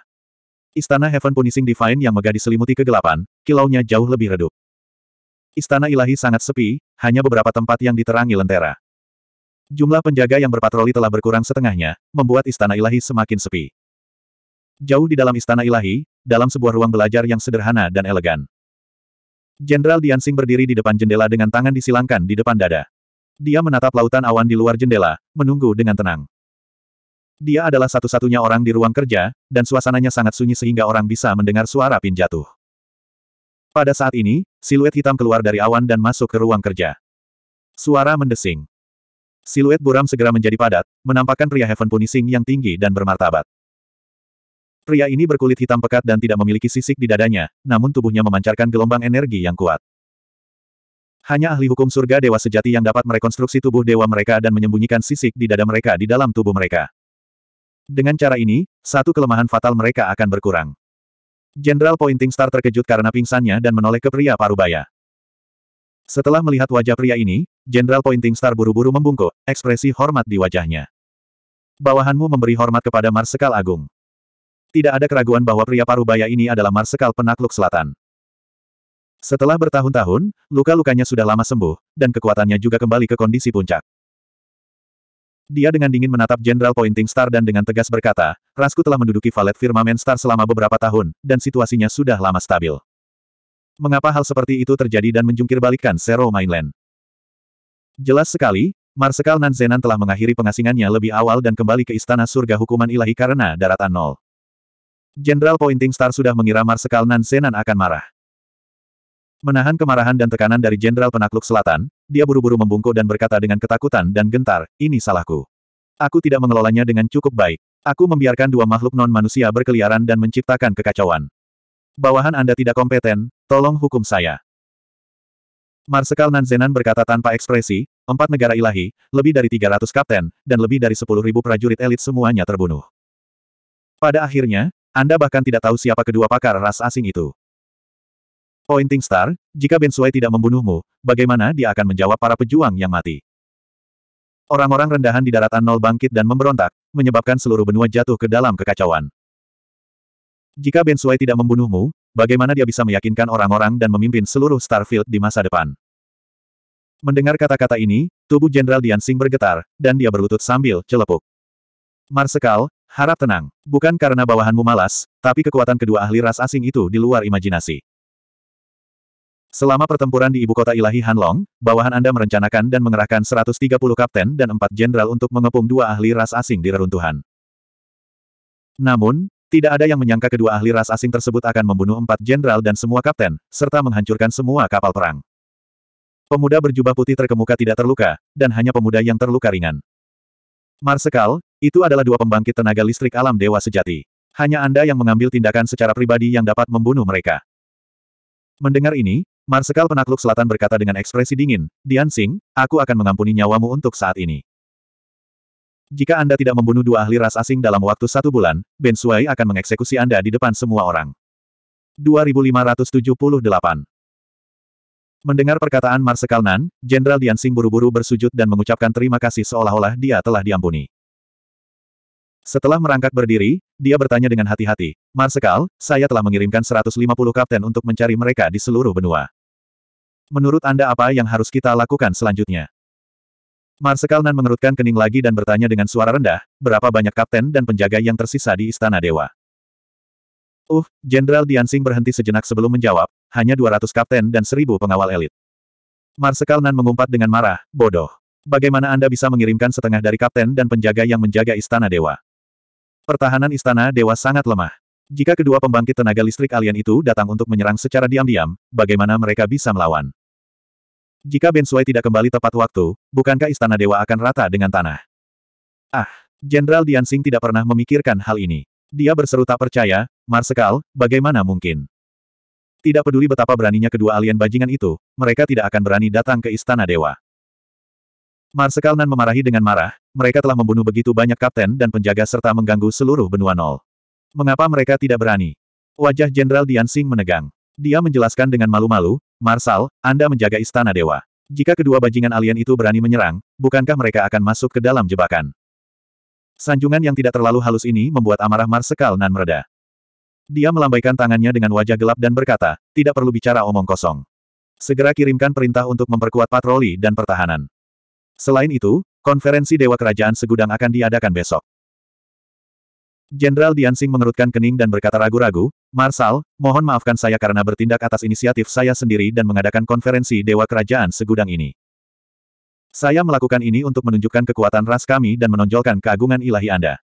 Istana Heaven Punishing Divine yang megah diselimuti kegelapan, kilaunya jauh lebih redup. Istana ilahi sangat sepi, hanya beberapa tempat yang diterangi lentera. Jumlah penjaga yang berpatroli telah berkurang setengahnya, membuat istana ilahi semakin sepi. Jauh di dalam istana ilahi, dalam sebuah ruang belajar yang sederhana dan elegan. Jenderal Diansing berdiri di depan jendela dengan tangan disilangkan di depan dada. Dia menatap lautan awan di luar jendela, menunggu dengan tenang. Dia adalah satu-satunya orang di ruang kerja, dan suasananya sangat sunyi sehingga orang bisa mendengar suara pin jatuh. Pada saat ini, siluet hitam keluar dari awan dan masuk ke ruang kerja. Suara mendesing. Siluet buram segera menjadi padat, menampakkan pria Heaven Punishing yang tinggi dan bermartabat. Pria ini berkulit hitam pekat dan tidak memiliki sisik di dadanya, namun tubuhnya memancarkan gelombang energi yang kuat. Hanya ahli hukum surga dewa sejati yang dapat merekonstruksi tubuh dewa mereka dan menyembunyikan sisik di dada mereka di dalam tubuh mereka. Dengan cara ini, satu kelemahan fatal mereka akan berkurang. Jenderal Pointing Star terkejut karena pingsannya dan menoleh ke pria parubaya. Setelah melihat wajah pria ini, Jenderal Pointing Star buru-buru membungkuk, ekspresi hormat di wajahnya. Bawahanmu memberi hormat kepada Marsekal Agung. Tidak ada keraguan bahwa pria paru-baya ini adalah Marsekal Penakluk Selatan. Setelah bertahun-tahun, luka-lukanya sudah lama sembuh, dan kekuatannya juga kembali ke kondisi puncak. Dia dengan dingin menatap Jenderal Pointing Star dan dengan tegas berkata, Rasku telah menduduki valet Firmament Star selama beberapa tahun, dan situasinya sudah lama stabil. Mengapa hal seperti itu terjadi dan menjungkir balikkan Zero Mainland? Jelas sekali, Marsekal Nanzenan telah mengakhiri pengasingannya lebih awal dan kembali ke Istana Surga Hukuman Ilahi karena daratan nol. Jenderal Pointing Star sudah mengira Marsekal Nansenan akan marah. Menahan kemarahan dan tekanan dari Jenderal Penakluk Selatan, dia buru-buru membungkuk dan berkata dengan ketakutan dan gentar, ini salahku. Aku tidak mengelolanya dengan cukup baik. Aku membiarkan dua makhluk non-manusia berkeliaran dan menciptakan kekacauan. Bawahan Anda tidak kompeten, tolong hukum saya. Marsekal Nanzenan berkata tanpa ekspresi, empat negara ilahi, lebih dari 300 kapten, dan lebih dari 10.000 prajurit elit semuanya terbunuh. Pada akhirnya, anda bahkan tidak tahu siapa kedua pakar ras asing itu. Pointing Star, jika Ben Sui tidak membunuhmu, bagaimana dia akan menjawab para pejuang yang mati? Orang-orang rendahan di daratan nol bangkit dan memberontak, menyebabkan seluruh benua jatuh ke dalam kekacauan. Jika Ben Sui tidak membunuhmu, bagaimana dia bisa meyakinkan orang-orang dan memimpin seluruh Starfield di masa depan? Mendengar kata-kata ini, tubuh Jenderal Dian Sing bergetar, dan dia berlutut sambil celepuk. Marsekal, Harap tenang, bukan karena bawahanmu malas, tapi kekuatan kedua ahli ras asing itu di luar imajinasi. Selama pertempuran di ibu kota ilahi Hanlong, bawahan Anda merencanakan dan mengerahkan 130 kapten dan 4 jenderal untuk mengepung dua ahli ras asing di reruntuhan. Namun, tidak ada yang menyangka kedua ahli ras asing tersebut akan membunuh empat jenderal dan semua kapten, serta menghancurkan semua kapal perang. Pemuda berjubah putih terkemuka tidak terluka, dan hanya pemuda yang terluka ringan. Marsekal, itu adalah dua pembangkit tenaga listrik alam dewa sejati. Hanya Anda yang mengambil tindakan secara pribadi yang dapat membunuh mereka. Mendengar ini, Marsekal penakluk selatan berkata dengan ekspresi dingin, Dian Sing, aku akan mengampuni nyawamu untuk saat ini. Jika Anda tidak membunuh dua ahli ras asing dalam waktu satu bulan, Ben Suai akan mengeksekusi Anda di depan semua orang. 2578 Mendengar perkataan Marsekal Nan, Jenderal Diansing buru-buru bersujud dan mengucapkan terima kasih seolah-olah dia telah diampuni. Setelah merangkak berdiri, dia bertanya dengan hati-hati, Marsekal, saya telah mengirimkan 150 kapten untuk mencari mereka di seluruh benua. Menurut Anda apa yang harus kita lakukan selanjutnya? Marsekal Nan mengerutkan kening lagi dan bertanya dengan suara rendah, berapa banyak kapten dan penjaga yang tersisa di Istana Dewa? Uh, Jenderal Diansing berhenti sejenak sebelum menjawab, hanya 200 kapten dan 1000 pengawal elit. Marsekal Nan mengumpat dengan marah, bodoh. Bagaimana Anda bisa mengirimkan setengah dari kapten dan penjaga yang menjaga istana dewa? Pertahanan istana dewa sangat lemah. Jika kedua pembangkit tenaga listrik alien itu datang untuk menyerang secara diam-diam, bagaimana mereka bisa melawan? Jika Sui tidak kembali tepat waktu, bukankah istana dewa akan rata dengan tanah? Ah, Jenderal Diansing tidak pernah memikirkan hal ini. Dia berseru tak percaya, Marsekal, bagaimana mungkin? Tidak peduli betapa beraninya kedua alien bajingan itu, mereka tidak akan berani datang ke Istana Dewa. Marsekal Nan memarahi dengan marah, mereka telah membunuh begitu banyak kapten dan penjaga serta mengganggu seluruh benua nol. Mengapa mereka tidak berani? Wajah Jenderal Dian Singh menegang. Dia menjelaskan dengan malu-malu, Marsal, Anda menjaga Istana Dewa. Jika kedua bajingan alien itu berani menyerang, bukankah mereka akan masuk ke dalam jebakan? Sanjungan yang tidak terlalu halus ini membuat amarah Marsekal Nan mereda. Dia melambaikan tangannya dengan wajah gelap dan berkata, tidak perlu bicara omong kosong. Segera kirimkan perintah untuk memperkuat patroli dan pertahanan. Selain itu, konferensi Dewa Kerajaan Segudang akan diadakan besok. Jenderal Diansing mengerutkan kening dan berkata ragu-ragu, Marsal, mohon maafkan saya karena bertindak atas inisiatif saya sendiri dan mengadakan konferensi Dewa Kerajaan Segudang ini. Saya melakukan ini untuk menunjukkan kekuatan ras kami dan menonjolkan keagungan ilahi Anda.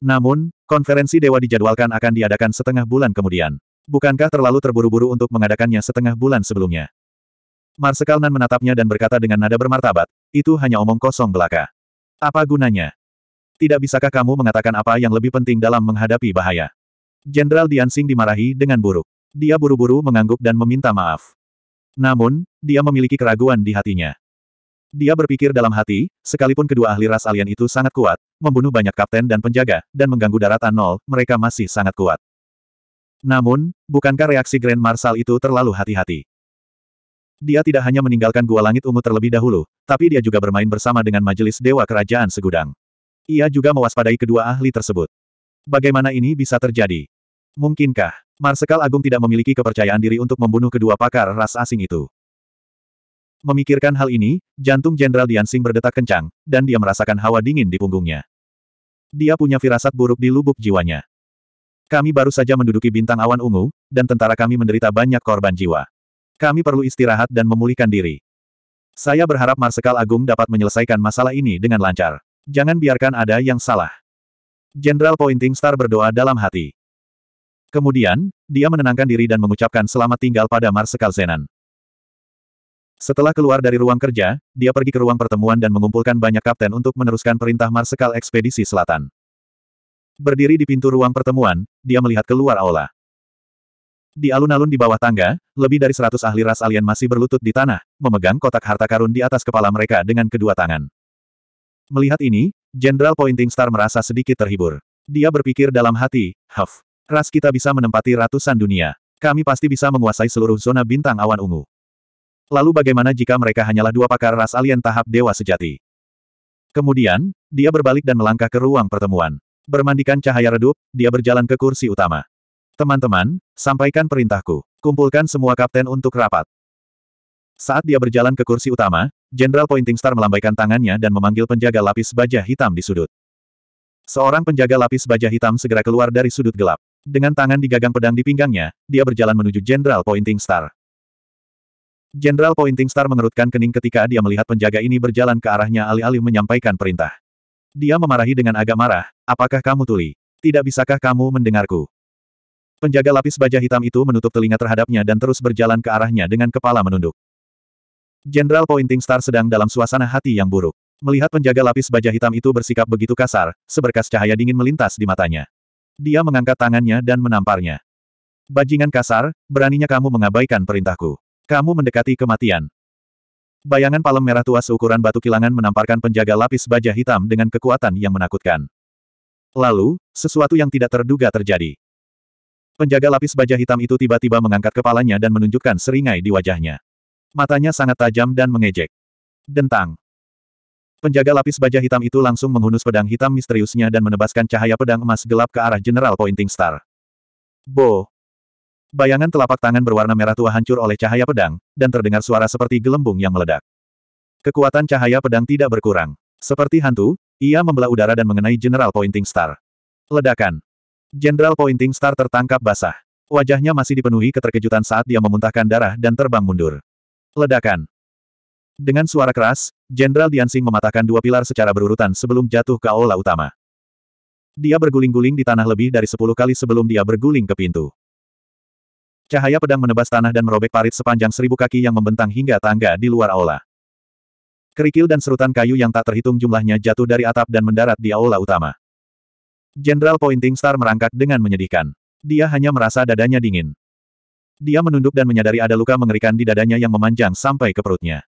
Namun, konferensi dewa dijadwalkan akan diadakan setengah bulan kemudian. Bukankah terlalu terburu-buru untuk mengadakannya setengah bulan sebelumnya? Marsekal Nan menatapnya dan berkata dengan nada bermartabat, itu hanya omong kosong belaka. Apa gunanya? Tidak bisakah kamu mengatakan apa yang lebih penting dalam menghadapi bahaya? Jenderal Diansing dimarahi dengan buruk. Dia buru-buru mengangguk dan meminta maaf. Namun, dia memiliki keraguan di hatinya. Dia berpikir dalam hati, sekalipun kedua ahli ras alien itu sangat kuat, membunuh banyak kapten dan penjaga, dan mengganggu daratan nol, mereka masih sangat kuat. Namun, bukankah reaksi Grand Marshal itu terlalu hati-hati? Dia tidak hanya meninggalkan gua langit ungu terlebih dahulu, tapi dia juga bermain bersama dengan majelis dewa kerajaan segudang. Ia juga mewaspadai kedua ahli tersebut. Bagaimana ini bisa terjadi? Mungkinkah, Marsekal Agung tidak memiliki kepercayaan diri untuk membunuh kedua pakar ras asing itu? Memikirkan hal ini, jantung Jenderal Diansing berdetak kencang, dan dia merasakan hawa dingin di punggungnya. Dia punya firasat buruk di lubuk jiwanya. Kami baru saja menduduki bintang awan ungu, dan tentara kami menderita banyak korban jiwa. Kami perlu istirahat dan memulihkan diri. Saya berharap Marsekal Agung dapat menyelesaikan masalah ini dengan lancar. Jangan biarkan ada yang salah. Jenderal Pointing Star berdoa dalam hati. Kemudian, dia menenangkan diri dan mengucapkan selamat tinggal pada Marsekal Zenan. Setelah keluar dari ruang kerja, dia pergi ke ruang pertemuan dan mengumpulkan banyak kapten untuk meneruskan perintah Marsekal Ekspedisi Selatan. Berdiri di pintu ruang pertemuan, dia melihat keluar aula. Di alun-alun di bawah tangga, lebih dari seratus ahli ras alien masih berlutut di tanah, memegang kotak harta karun di atas kepala mereka dengan kedua tangan. Melihat ini, Jenderal Pointing Star merasa sedikit terhibur. Dia berpikir dalam hati, Huff, ras kita bisa menempati ratusan dunia. Kami pasti bisa menguasai seluruh zona bintang awan ungu. Lalu bagaimana jika mereka hanyalah dua pakar ras alien tahap dewa sejati? Kemudian, dia berbalik dan melangkah ke ruang pertemuan. Bermandikan cahaya redup, dia berjalan ke kursi utama. Teman-teman, sampaikan perintahku. Kumpulkan semua kapten untuk rapat. Saat dia berjalan ke kursi utama, Jenderal Pointing Star melambaikan tangannya dan memanggil penjaga lapis baja hitam di sudut. Seorang penjaga lapis baja hitam segera keluar dari sudut gelap. Dengan tangan di gagang pedang di pinggangnya, dia berjalan menuju Jenderal Pointing Star. Jenderal Pointing Star mengerutkan kening ketika dia melihat penjaga ini berjalan ke arahnya alih-alih menyampaikan perintah. Dia memarahi dengan agak marah, apakah kamu tuli? Tidak bisakah kamu mendengarku? Penjaga lapis baja hitam itu menutup telinga terhadapnya dan terus berjalan ke arahnya dengan kepala menunduk. Jenderal Pointing Star sedang dalam suasana hati yang buruk. Melihat penjaga lapis baja hitam itu bersikap begitu kasar, seberkas cahaya dingin melintas di matanya. Dia mengangkat tangannya dan menamparnya. Bajingan kasar, beraninya kamu mengabaikan perintahku. Kamu mendekati kematian. Bayangan palem merah tua seukuran batu kilangan menamparkan penjaga lapis baja hitam dengan kekuatan yang menakutkan. Lalu, sesuatu yang tidak terduga terjadi. Penjaga lapis baja hitam itu tiba-tiba mengangkat kepalanya dan menunjukkan seringai di wajahnya. Matanya sangat tajam dan mengejek. Dentang. Penjaga lapis baja hitam itu langsung menghunus pedang hitam misteriusnya dan menebaskan cahaya pedang emas gelap ke arah General Pointing Star. Bo. Bayangan telapak tangan berwarna merah tua hancur oleh cahaya pedang, dan terdengar suara seperti gelembung yang meledak. Kekuatan cahaya pedang tidak berkurang. Seperti hantu, ia membelah udara dan mengenai General Pointing Star. Ledakan. General Pointing Star tertangkap basah. Wajahnya masih dipenuhi keterkejutan saat dia memuntahkan darah dan terbang mundur. Ledakan. Dengan suara keras, Jenderal Diansing mematahkan dua pilar secara berurutan sebelum jatuh ke aula utama. Dia berguling-guling di tanah lebih dari sepuluh kali sebelum dia berguling ke pintu. Cahaya pedang menebas tanah dan merobek parit sepanjang seribu kaki yang membentang hingga tangga di luar aula. Kerikil dan serutan kayu yang tak terhitung jumlahnya jatuh dari atap dan mendarat di aula utama. Jenderal Pointing Star merangkak dengan menyedihkan. Dia hanya merasa dadanya dingin. Dia menunduk dan menyadari ada luka mengerikan di dadanya yang memanjang sampai ke perutnya.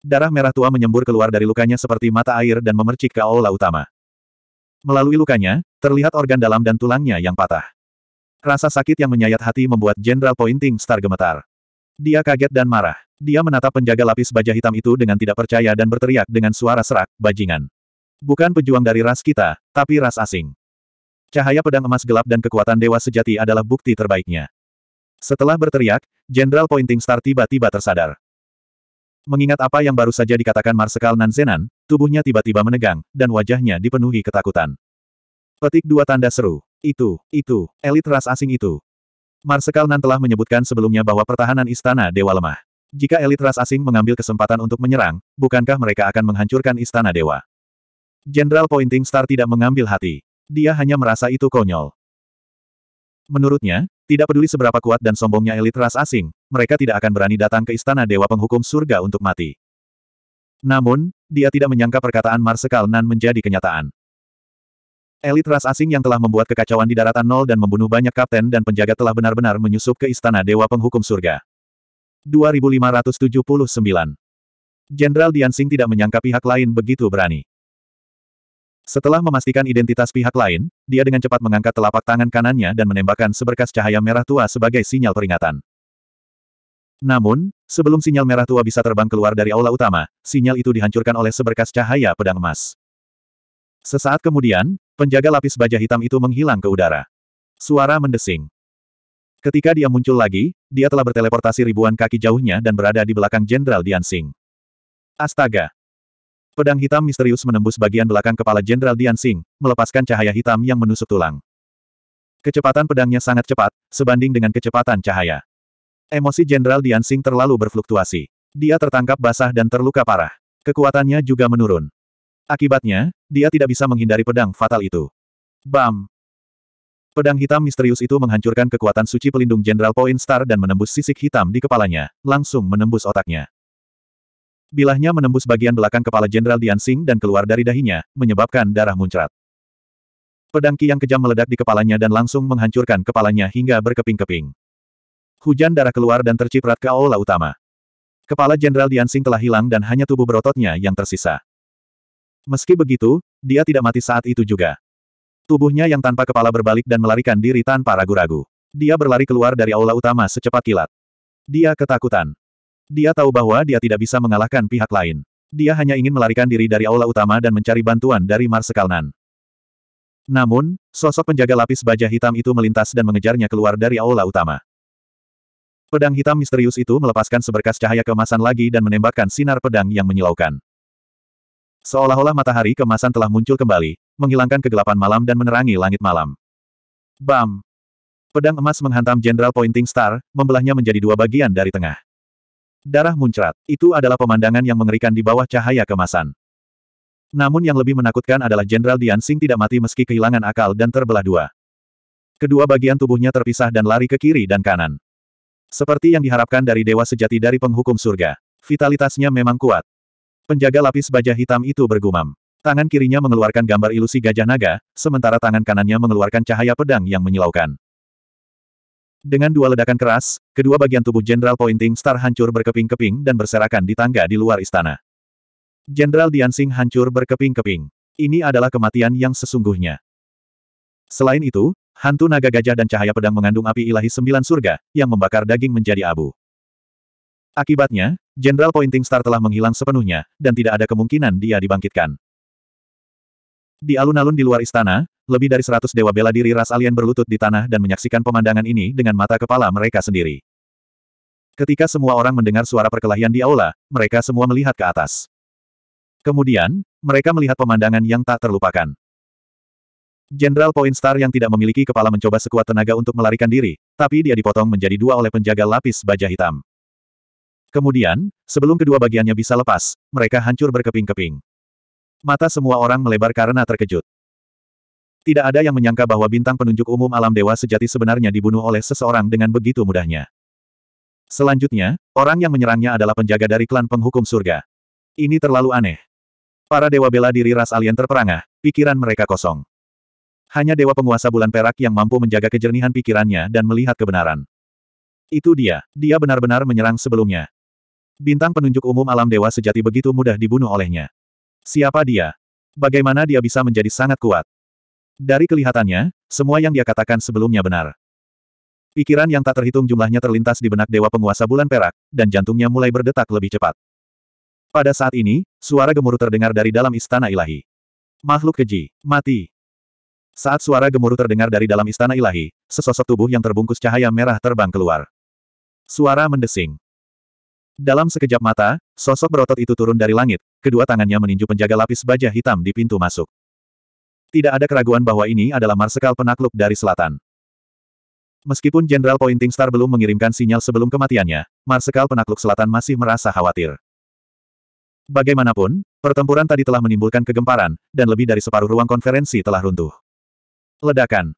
Darah merah tua menyembur keluar dari lukanya seperti mata air dan memercik ke aula utama. Melalui lukanya, terlihat organ dalam dan tulangnya yang patah. Rasa sakit yang menyayat hati membuat Jenderal Pointing Star gemetar. Dia kaget dan marah. Dia menatap penjaga lapis baja hitam itu dengan tidak percaya dan berteriak dengan suara serak, bajingan. Bukan pejuang dari ras kita, tapi ras asing. Cahaya pedang emas gelap dan kekuatan dewa sejati adalah bukti terbaiknya. Setelah berteriak, Jenderal Pointing Star tiba-tiba tersadar. Mengingat apa yang baru saja dikatakan Marsekal Nanzenan, tubuhnya tiba-tiba menegang, dan wajahnya dipenuhi ketakutan. Petik dua tanda seru. Itu, itu, elit ras asing itu. Marsekal Nan telah menyebutkan sebelumnya bahwa pertahanan istana dewa lemah. Jika elit ras asing mengambil kesempatan untuk menyerang, bukankah mereka akan menghancurkan istana dewa? Jenderal Pointing Star tidak mengambil hati. Dia hanya merasa itu konyol. Menurutnya, tidak peduli seberapa kuat dan sombongnya elit ras asing, mereka tidak akan berani datang ke istana dewa penghukum surga untuk mati. Namun, dia tidak menyangka perkataan Marsekal Nan menjadi kenyataan. Elit ras asing yang telah membuat kekacauan di daratan nol dan membunuh banyak kapten dan penjaga telah benar-benar menyusup ke istana Dewa Penghukum Surga. 2579 Jenderal Diansing tidak menyangka pihak lain begitu berani. Setelah memastikan identitas pihak lain, dia dengan cepat mengangkat telapak tangan kanannya dan menembakkan seberkas cahaya merah tua sebagai sinyal peringatan. Namun, sebelum sinyal merah tua bisa terbang keluar dari aula utama, sinyal itu dihancurkan oleh seberkas cahaya pedang emas. Sesaat kemudian, penjaga lapis baja hitam itu menghilang ke udara. Suara mendesing. Ketika dia muncul lagi, dia telah berteleportasi ribuan kaki jauhnya dan berada di belakang Jenderal Dian Singh. Astaga! Pedang hitam misterius menembus bagian belakang kepala Jenderal Dian Singh, melepaskan cahaya hitam yang menusuk tulang. Kecepatan pedangnya sangat cepat, sebanding dengan kecepatan cahaya. Emosi Jenderal Dian Singh terlalu berfluktuasi. Dia tertangkap basah dan terluka parah. Kekuatannya juga menurun. Akibatnya, dia tidak bisa menghindari pedang fatal itu. Bam! Pedang hitam misterius itu menghancurkan kekuatan suci pelindung Jenderal Point Star dan menembus sisik hitam di kepalanya, langsung menembus otaknya. Bilahnya menembus bagian belakang kepala Jenderal Diansing dan keluar dari dahinya, menyebabkan darah muncrat. Pedang Ki yang kejam meledak di kepalanya dan langsung menghancurkan kepalanya hingga berkeping-keping. Hujan darah keluar dan terciprat ke aula utama. Kepala Jenderal Diansing telah hilang dan hanya tubuh berototnya yang tersisa. Meski begitu, dia tidak mati saat itu juga. Tubuhnya yang tanpa kepala berbalik dan melarikan diri tanpa ragu-ragu. Dia berlari keluar dari aula utama secepat kilat. Dia ketakutan. Dia tahu bahwa dia tidak bisa mengalahkan pihak lain. Dia hanya ingin melarikan diri dari aula utama dan mencari bantuan dari Marsekal Nan. Namun, sosok penjaga lapis baja hitam itu melintas dan mengejarnya keluar dari aula utama. Pedang hitam misterius itu melepaskan seberkas cahaya kemasan lagi dan menembakkan sinar pedang yang menyilaukan. Seolah-olah matahari kemasan telah muncul kembali, menghilangkan kegelapan malam dan menerangi langit malam. Bam! Pedang emas menghantam Jenderal Pointing Star, membelahnya menjadi dua bagian dari tengah. Darah muncrat, itu adalah pemandangan yang mengerikan di bawah cahaya kemasan. Namun yang lebih menakutkan adalah Jenderal Dian Sing tidak mati meski kehilangan akal dan terbelah dua. Kedua bagian tubuhnya terpisah dan lari ke kiri dan kanan. Seperti yang diharapkan dari dewa sejati dari penghukum surga. Vitalitasnya memang kuat. Penjaga lapis baja hitam itu bergumam. Tangan kirinya mengeluarkan gambar ilusi gajah naga, sementara tangan kanannya mengeluarkan cahaya pedang yang menyilaukan. Dengan dua ledakan keras, kedua bagian tubuh Jenderal Pointing Star hancur berkeping-keping dan berserakan di tangga di luar istana. Jenderal Diansing hancur berkeping-keping. Ini adalah kematian yang sesungguhnya. Selain itu, hantu naga gajah dan cahaya pedang mengandung api ilahi sembilan surga, yang membakar daging menjadi abu. Akibatnya, Jenderal Pointing Star telah menghilang sepenuhnya, dan tidak ada kemungkinan dia dibangkitkan. Di alun-alun di luar istana, lebih dari seratus dewa bela diri ras alien berlutut di tanah dan menyaksikan pemandangan ini dengan mata kepala mereka sendiri. Ketika semua orang mendengar suara perkelahian di aula, mereka semua melihat ke atas. Kemudian, mereka melihat pemandangan yang tak terlupakan. Jenderal Point Star yang tidak memiliki kepala mencoba sekuat tenaga untuk melarikan diri, tapi dia dipotong menjadi dua oleh penjaga lapis baja hitam. Kemudian, sebelum kedua bagiannya bisa lepas, mereka hancur berkeping-keping. Mata semua orang melebar karena terkejut. Tidak ada yang menyangka bahwa bintang penunjuk umum alam dewa sejati sebenarnya dibunuh oleh seseorang dengan begitu mudahnya. Selanjutnya, orang yang menyerangnya adalah penjaga dari klan penghukum surga. Ini terlalu aneh. Para dewa bela diri ras alien terperangah, pikiran mereka kosong. Hanya dewa penguasa bulan perak yang mampu menjaga kejernihan pikirannya dan melihat kebenaran. Itu dia, dia benar-benar menyerang sebelumnya, Bintang penunjuk umum alam dewa sejati begitu mudah dibunuh olehnya. Siapa dia? Bagaimana dia bisa menjadi sangat kuat? Dari kelihatannya, semua yang dia katakan sebelumnya benar. Pikiran yang tak terhitung jumlahnya terlintas di benak Dewa Penguasa Bulan Perak, dan jantungnya mulai berdetak lebih cepat. Pada saat ini, suara gemuruh terdengar dari dalam istana ilahi. Makhluk keji, mati. Saat suara gemuruh terdengar dari dalam istana ilahi, sesosok tubuh yang terbungkus cahaya merah terbang keluar. Suara mendesing. Dalam sekejap mata, sosok berotot itu turun dari langit, kedua tangannya meninju penjaga lapis baja hitam di pintu masuk. Tidak ada keraguan bahwa ini adalah marsekal penakluk dari selatan. Meskipun Jenderal Pointing Star belum mengirimkan sinyal sebelum kematiannya, marsekal penakluk selatan masih merasa khawatir. Bagaimanapun, pertempuran tadi telah menimbulkan kegemparan, dan lebih dari separuh ruang konferensi telah runtuh. Ledakan.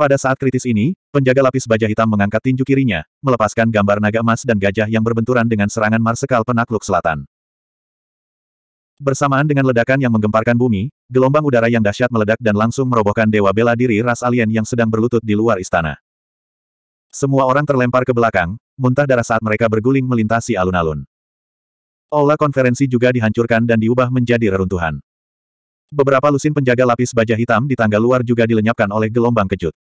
Pada saat kritis ini, penjaga lapis baja hitam mengangkat tinju kirinya, melepaskan gambar naga emas dan gajah yang berbenturan dengan serangan marsekal penakluk selatan. Bersamaan dengan ledakan yang menggemparkan bumi, gelombang udara yang dahsyat meledak dan langsung merobohkan dewa bela diri ras alien yang sedang berlutut di luar istana. Semua orang terlempar ke belakang, muntah darah saat mereka berguling melintasi alun-alun. Aula konferensi juga dihancurkan dan diubah menjadi reruntuhan. Beberapa lusin penjaga lapis baja hitam di tangga luar juga dilenyapkan oleh gelombang kejut.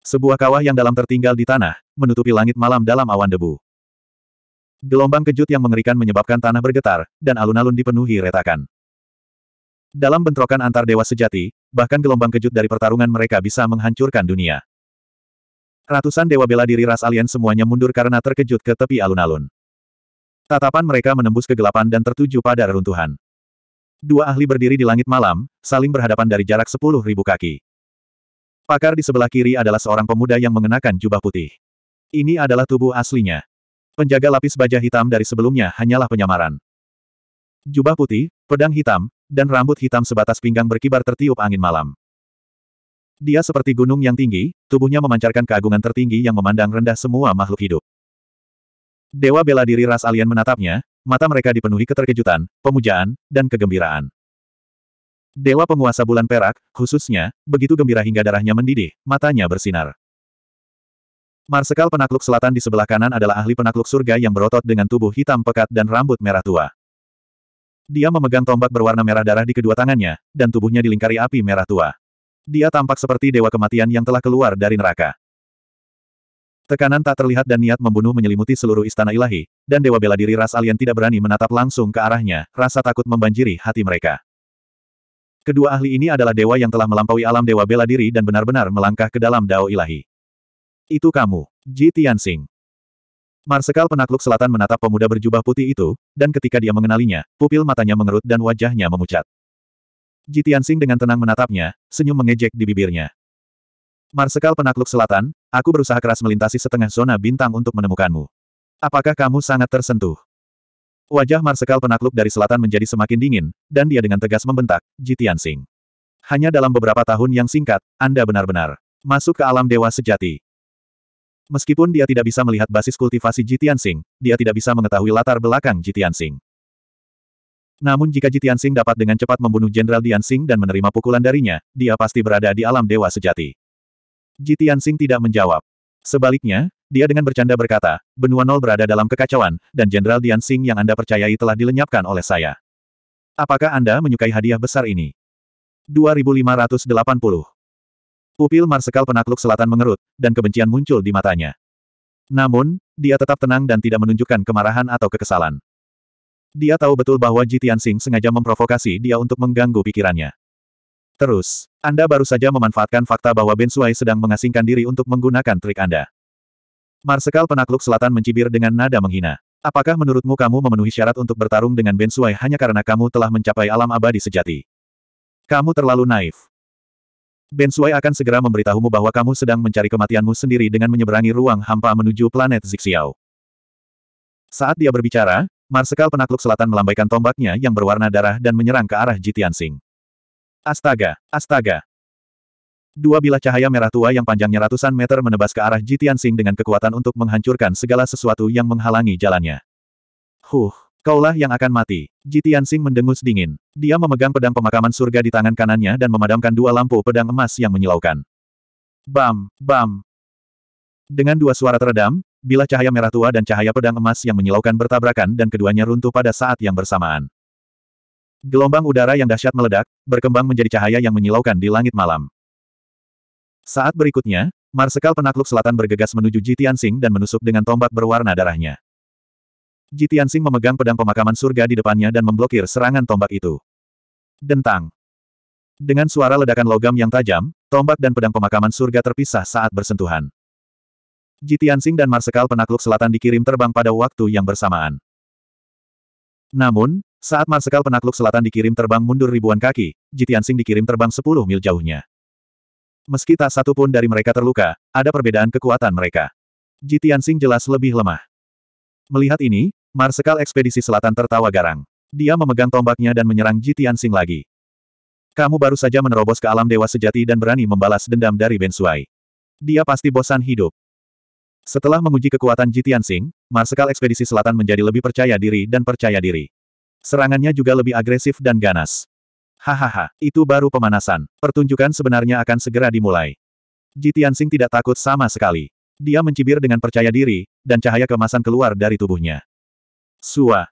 Sebuah kawah yang dalam tertinggal di tanah, menutupi langit malam dalam awan debu. Gelombang kejut yang mengerikan menyebabkan tanah bergetar, dan alun-alun dipenuhi retakan. Dalam bentrokan antar dewa sejati, bahkan gelombang kejut dari pertarungan mereka bisa menghancurkan dunia. Ratusan dewa bela diri ras alien semuanya mundur karena terkejut ke tepi alun-alun. Tatapan mereka menembus kegelapan dan tertuju pada reruntuhan. Dua ahli berdiri di langit malam, saling berhadapan dari jarak sepuluh ribu kaki. Pakar di sebelah kiri adalah seorang pemuda yang mengenakan jubah putih. Ini adalah tubuh aslinya. Penjaga lapis baja hitam dari sebelumnya hanyalah penyamaran. Jubah putih, pedang hitam, dan rambut hitam sebatas pinggang berkibar tertiup angin malam. Dia seperti gunung yang tinggi, tubuhnya memancarkan keagungan tertinggi yang memandang rendah semua makhluk hidup. Dewa bela diri ras alien menatapnya, mata mereka dipenuhi keterkejutan, pemujaan, dan kegembiraan. Dewa penguasa bulan perak, khususnya, begitu gembira hingga darahnya mendidih, matanya bersinar. Marsekal penakluk selatan di sebelah kanan adalah ahli penakluk surga yang berotot dengan tubuh hitam pekat dan rambut merah tua. Dia memegang tombak berwarna merah darah di kedua tangannya, dan tubuhnya dilingkari api merah tua. Dia tampak seperti dewa kematian yang telah keluar dari neraka. Tekanan tak terlihat dan niat membunuh menyelimuti seluruh istana ilahi, dan dewa bela diri ras alien tidak berani menatap langsung ke arahnya, rasa takut membanjiri hati mereka. Kedua ahli ini adalah dewa yang telah melampaui alam dewa bela diri dan benar-benar melangkah ke dalam dao ilahi. Itu kamu, Ji Tianxing. Marsekal penakluk selatan menatap pemuda berjubah putih itu, dan ketika dia mengenalinya, pupil matanya mengerut dan wajahnya memucat. Ji Tianxing dengan tenang menatapnya, senyum mengejek di bibirnya. Marsekal penakluk selatan, aku berusaha keras melintasi setengah zona bintang untuk menemukanmu. Apakah kamu sangat tersentuh? Wajah Marsekal penakluk dari selatan menjadi semakin dingin, dan dia dengan tegas membentak, Jitian Sing. Hanya dalam beberapa tahun yang singkat, Anda benar-benar masuk ke alam dewa sejati. Meskipun dia tidak bisa melihat basis kultivasi Jitian Sing, dia tidak bisa mengetahui latar belakang Jitian Sing. Namun jika Jitian Sing dapat dengan cepat membunuh Jenderal Dian Sing dan menerima pukulan darinya, dia pasti berada di alam dewa sejati. Jitian Sing tidak menjawab. Sebaliknya, dia dengan bercanda berkata, benua nol berada dalam kekacauan, dan Jenderal Dian Sing yang Anda percayai telah dilenyapkan oleh saya. Apakah Anda menyukai hadiah besar ini? 2580 Pupil Marsekal Penakluk Selatan mengerut, dan kebencian muncul di matanya. Namun, dia tetap tenang dan tidak menunjukkan kemarahan atau kekesalan. Dia tahu betul bahwa Jitianxing Tianxing sengaja memprovokasi dia untuk mengganggu pikirannya. Terus, Anda baru saja memanfaatkan fakta bahwa Ben Suai sedang mengasingkan diri untuk menggunakan trik Anda. Marsekal penakluk selatan mencibir dengan nada menghina. Apakah menurutmu kamu memenuhi syarat untuk bertarung dengan Ben Suai hanya karena kamu telah mencapai alam abadi sejati? Kamu terlalu naif. Ben Suai akan segera memberitahumu bahwa kamu sedang mencari kematianmu sendiri dengan menyeberangi ruang hampa menuju planet Zixiao. Saat dia berbicara, Marsekal penakluk selatan melambaikan tombaknya yang berwarna darah dan menyerang ke arah Jitian Sing. Astaga, astaga, Dua bilah cahaya merah tua yang panjangnya ratusan meter menebas ke arah Jitian Sing dengan kekuatan untuk menghancurkan segala sesuatu yang menghalangi jalannya. Huh, kaulah yang akan mati. Jitian Sing mendengus dingin. Dia memegang pedang pemakaman surga di tangan kanannya dan memadamkan dua lampu pedang emas yang menyilaukan. Bam, bam. Dengan dua suara teredam, bilah cahaya merah tua dan cahaya pedang emas yang menyilaukan bertabrakan dan keduanya runtuh pada saat yang bersamaan. Gelombang udara yang dahsyat meledak, berkembang menjadi cahaya yang menyilaukan di langit malam. Saat berikutnya, Marsekal penakluk selatan bergegas menuju Ji Tianxing dan menusuk dengan tombak berwarna darahnya. Ji Tianxing memegang pedang pemakaman surga di depannya dan memblokir serangan tombak itu. Dentang. Dengan suara ledakan logam yang tajam, tombak dan pedang pemakaman surga terpisah saat bersentuhan. Ji Tianxing dan Marsekal penakluk selatan dikirim terbang pada waktu yang bersamaan. Namun, saat Marsekal penakluk selatan dikirim terbang mundur ribuan kaki, Ji Tianxing dikirim terbang sepuluh mil jauhnya. Meski tak satu pun dari mereka terluka, ada perbedaan kekuatan mereka. Jitian Sing jelas lebih lemah. Melihat ini, Marsekal Ekspedisi Selatan tertawa garang. Dia memegang tombaknya dan menyerang Jitian Sing lagi. Kamu baru saja menerobos ke alam dewa sejati dan berani membalas dendam dari Ben Suai. Dia pasti bosan hidup. Setelah menguji kekuatan Jitian Sing, Marsekal Ekspedisi Selatan menjadi lebih percaya diri dan percaya diri. Serangannya juga lebih agresif dan ganas. Hahaha, itu baru pemanasan. Pertunjukan sebenarnya akan segera dimulai. Ji Tianxing tidak takut sama sekali. Dia mencibir dengan percaya diri, dan cahaya kemasan keluar dari tubuhnya. Sua.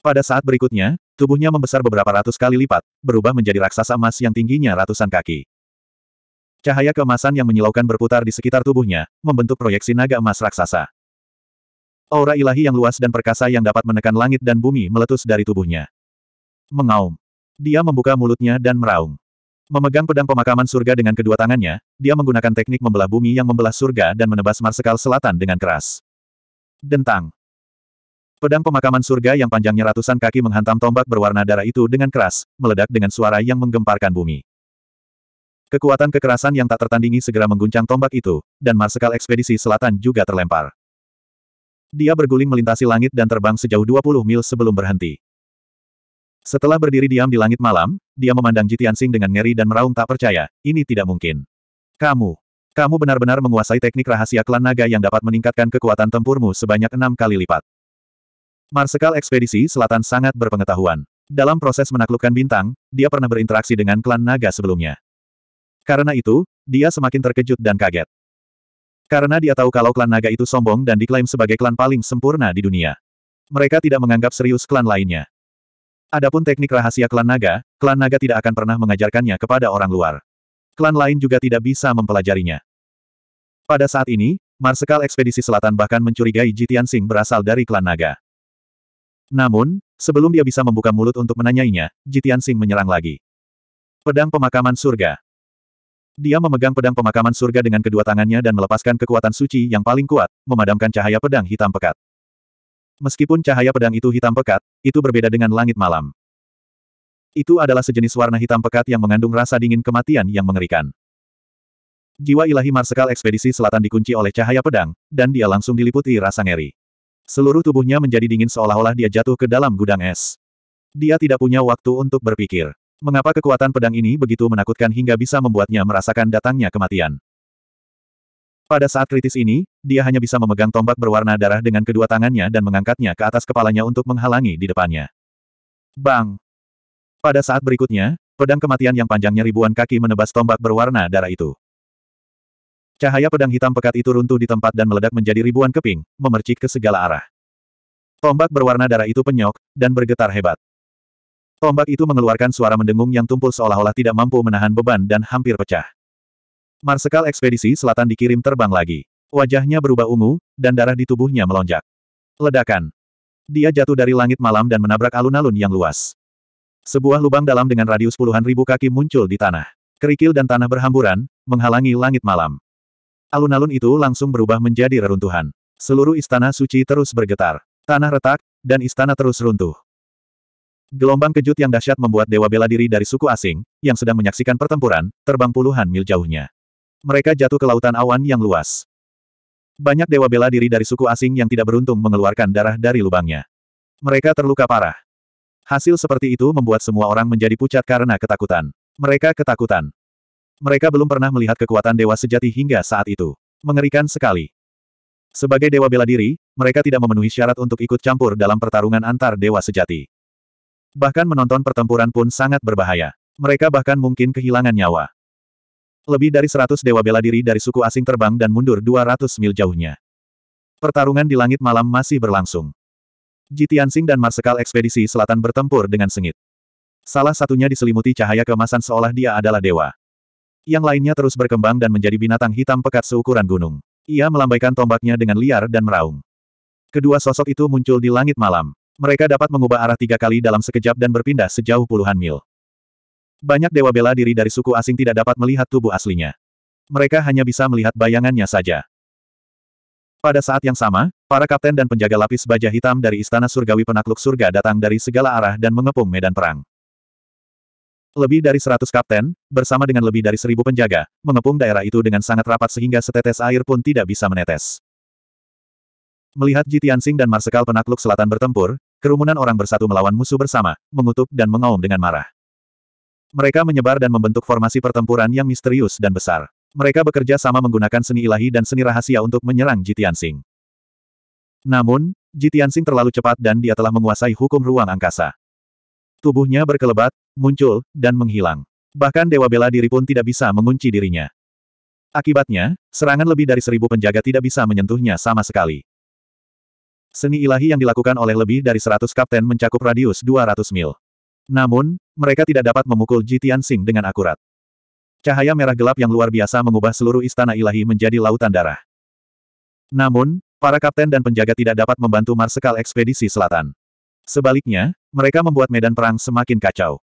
Pada saat berikutnya, tubuhnya membesar beberapa ratus kali lipat, berubah menjadi raksasa emas yang tingginya ratusan kaki. Cahaya kemasan yang menyilaukan berputar di sekitar tubuhnya, membentuk proyeksi naga emas raksasa. Aura ilahi yang luas dan perkasa yang dapat menekan langit dan bumi meletus dari tubuhnya. Mengaum. Dia membuka mulutnya dan meraung. Memegang pedang pemakaman surga dengan kedua tangannya, dia menggunakan teknik membelah bumi yang membelah surga dan menebas marsekal selatan dengan keras. Dentang. Pedang pemakaman surga yang panjangnya ratusan kaki menghantam tombak berwarna darah itu dengan keras, meledak dengan suara yang menggemparkan bumi. Kekuatan kekerasan yang tak tertandingi segera mengguncang tombak itu, dan Marsekal Ekspedisi Selatan juga terlempar. Dia berguling melintasi langit dan terbang sejauh 20 mil sebelum berhenti. Setelah berdiri diam di langit malam, dia memandang Jitian Jitiansing dengan ngeri dan meraung tak percaya, ini tidak mungkin. Kamu, kamu benar-benar menguasai teknik rahasia klan naga yang dapat meningkatkan kekuatan tempurmu sebanyak enam kali lipat. Marsekal ekspedisi selatan sangat berpengetahuan. Dalam proses menaklukkan bintang, dia pernah berinteraksi dengan klan naga sebelumnya. Karena itu, dia semakin terkejut dan kaget. Karena dia tahu kalau klan naga itu sombong dan diklaim sebagai klan paling sempurna di dunia. Mereka tidak menganggap serius klan lainnya. Adapun teknik rahasia klan naga, klan naga tidak akan pernah mengajarkannya kepada orang luar. Klan lain juga tidak bisa mempelajarinya. Pada saat ini, Marsekal Ekspedisi Selatan bahkan mencurigai Jitian Sing berasal dari klan naga. Namun, sebelum dia bisa membuka mulut untuk menanyainya, Jitian Sing menyerang lagi. Pedang Pemakaman Surga Dia memegang pedang pemakaman surga dengan kedua tangannya dan melepaskan kekuatan suci yang paling kuat, memadamkan cahaya pedang hitam pekat. Meskipun cahaya pedang itu hitam pekat, itu berbeda dengan langit malam. Itu adalah sejenis warna hitam pekat yang mengandung rasa dingin kematian yang mengerikan. Jiwa ilahi marsekal ekspedisi selatan dikunci oleh cahaya pedang, dan dia langsung diliputi rasa ngeri. Seluruh tubuhnya menjadi dingin seolah-olah dia jatuh ke dalam gudang es. Dia tidak punya waktu untuk berpikir. Mengapa kekuatan pedang ini begitu menakutkan hingga bisa membuatnya merasakan datangnya kematian? Pada saat kritis ini, dia hanya bisa memegang tombak berwarna darah dengan kedua tangannya dan mengangkatnya ke atas kepalanya untuk menghalangi di depannya. Bang! Pada saat berikutnya, pedang kematian yang panjangnya ribuan kaki menebas tombak berwarna darah itu. Cahaya pedang hitam pekat itu runtuh di tempat dan meledak menjadi ribuan keping, memercik ke segala arah. Tombak berwarna darah itu penyok, dan bergetar hebat. Tombak itu mengeluarkan suara mendengung yang tumpul seolah-olah tidak mampu menahan beban dan hampir pecah. Marsekal ekspedisi selatan dikirim terbang lagi. Wajahnya berubah ungu, dan darah di tubuhnya melonjak. Ledakan. Dia jatuh dari langit malam dan menabrak alun-alun yang luas. Sebuah lubang dalam dengan radius puluhan ribu kaki muncul di tanah. Kerikil dan tanah berhamburan, menghalangi langit malam. Alun-alun itu langsung berubah menjadi reruntuhan. Seluruh istana suci terus bergetar. Tanah retak, dan istana terus runtuh. Gelombang kejut yang dahsyat membuat dewa bela diri dari suku asing, yang sedang menyaksikan pertempuran, terbang puluhan mil jauhnya. Mereka jatuh ke lautan awan yang luas. Banyak dewa bela diri dari suku asing yang tidak beruntung mengeluarkan darah dari lubangnya. Mereka terluka parah. Hasil seperti itu membuat semua orang menjadi pucat karena ketakutan. Mereka ketakutan. Mereka belum pernah melihat kekuatan dewa sejati hingga saat itu. Mengerikan sekali. Sebagai dewa bela diri, mereka tidak memenuhi syarat untuk ikut campur dalam pertarungan antar dewa sejati. Bahkan menonton pertempuran pun sangat berbahaya. Mereka bahkan mungkin kehilangan nyawa. Lebih dari seratus dewa bela diri dari suku asing terbang dan mundur 200 mil jauhnya. Pertarungan di langit malam masih berlangsung. Jitiansing dan Marsekal Ekspedisi Selatan bertempur dengan sengit. Salah satunya diselimuti cahaya kemasan seolah dia adalah dewa. Yang lainnya terus berkembang dan menjadi binatang hitam pekat seukuran gunung. Ia melambaikan tombaknya dengan liar dan meraung. Kedua sosok itu muncul di langit malam. Mereka dapat mengubah arah tiga kali dalam sekejap dan berpindah sejauh puluhan mil. Banyak dewa bela diri dari suku asing tidak dapat melihat tubuh aslinya. Mereka hanya bisa melihat bayangannya saja. Pada saat yang sama, para kapten dan penjaga lapis baja hitam dari Istana Surgawi Penakluk Surga datang dari segala arah dan mengepung medan perang. Lebih dari seratus kapten, bersama dengan lebih dari seribu penjaga, mengepung daerah itu dengan sangat rapat sehingga setetes air pun tidak bisa menetes. Melihat Jitiansing dan Marsekal Penakluk Selatan bertempur, kerumunan orang bersatu melawan musuh bersama, mengutuk dan mengaum dengan marah. Mereka menyebar dan membentuk formasi pertempuran yang misterius dan besar. Mereka bekerja sama menggunakan seni ilahi dan seni rahasia untuk menyerang Jitian Sing. Namun, Jitian Sing terlalu cepat dan dia telah menguasai hukum ruang angkasa. Tubuhnya berkelebat, muncul, dan menghilang. Bahkan Dewa Bela Diri pun tidak bisa mengunci dirinya. Akibatnya, serangan lebih dari seribu penjaga tidak bisa menyentuhnya sama sekali. Seni ilahi yang dilakukan oleh lebih dari seratus kapten mencakup radius 200 mil. Namun, mereka tidak dapat memukul Jitian Tianxing dengan akurat. Cahaya merah gelap yang luar biasa mengubah seluruh istana ilahi menjadi lautan darah. Namun, para kapten dan penjaga tidak dapat membantu Marsekal Ekspedisi Selatan. Sebaliknya, mereka membuat medan perang semakin kacau.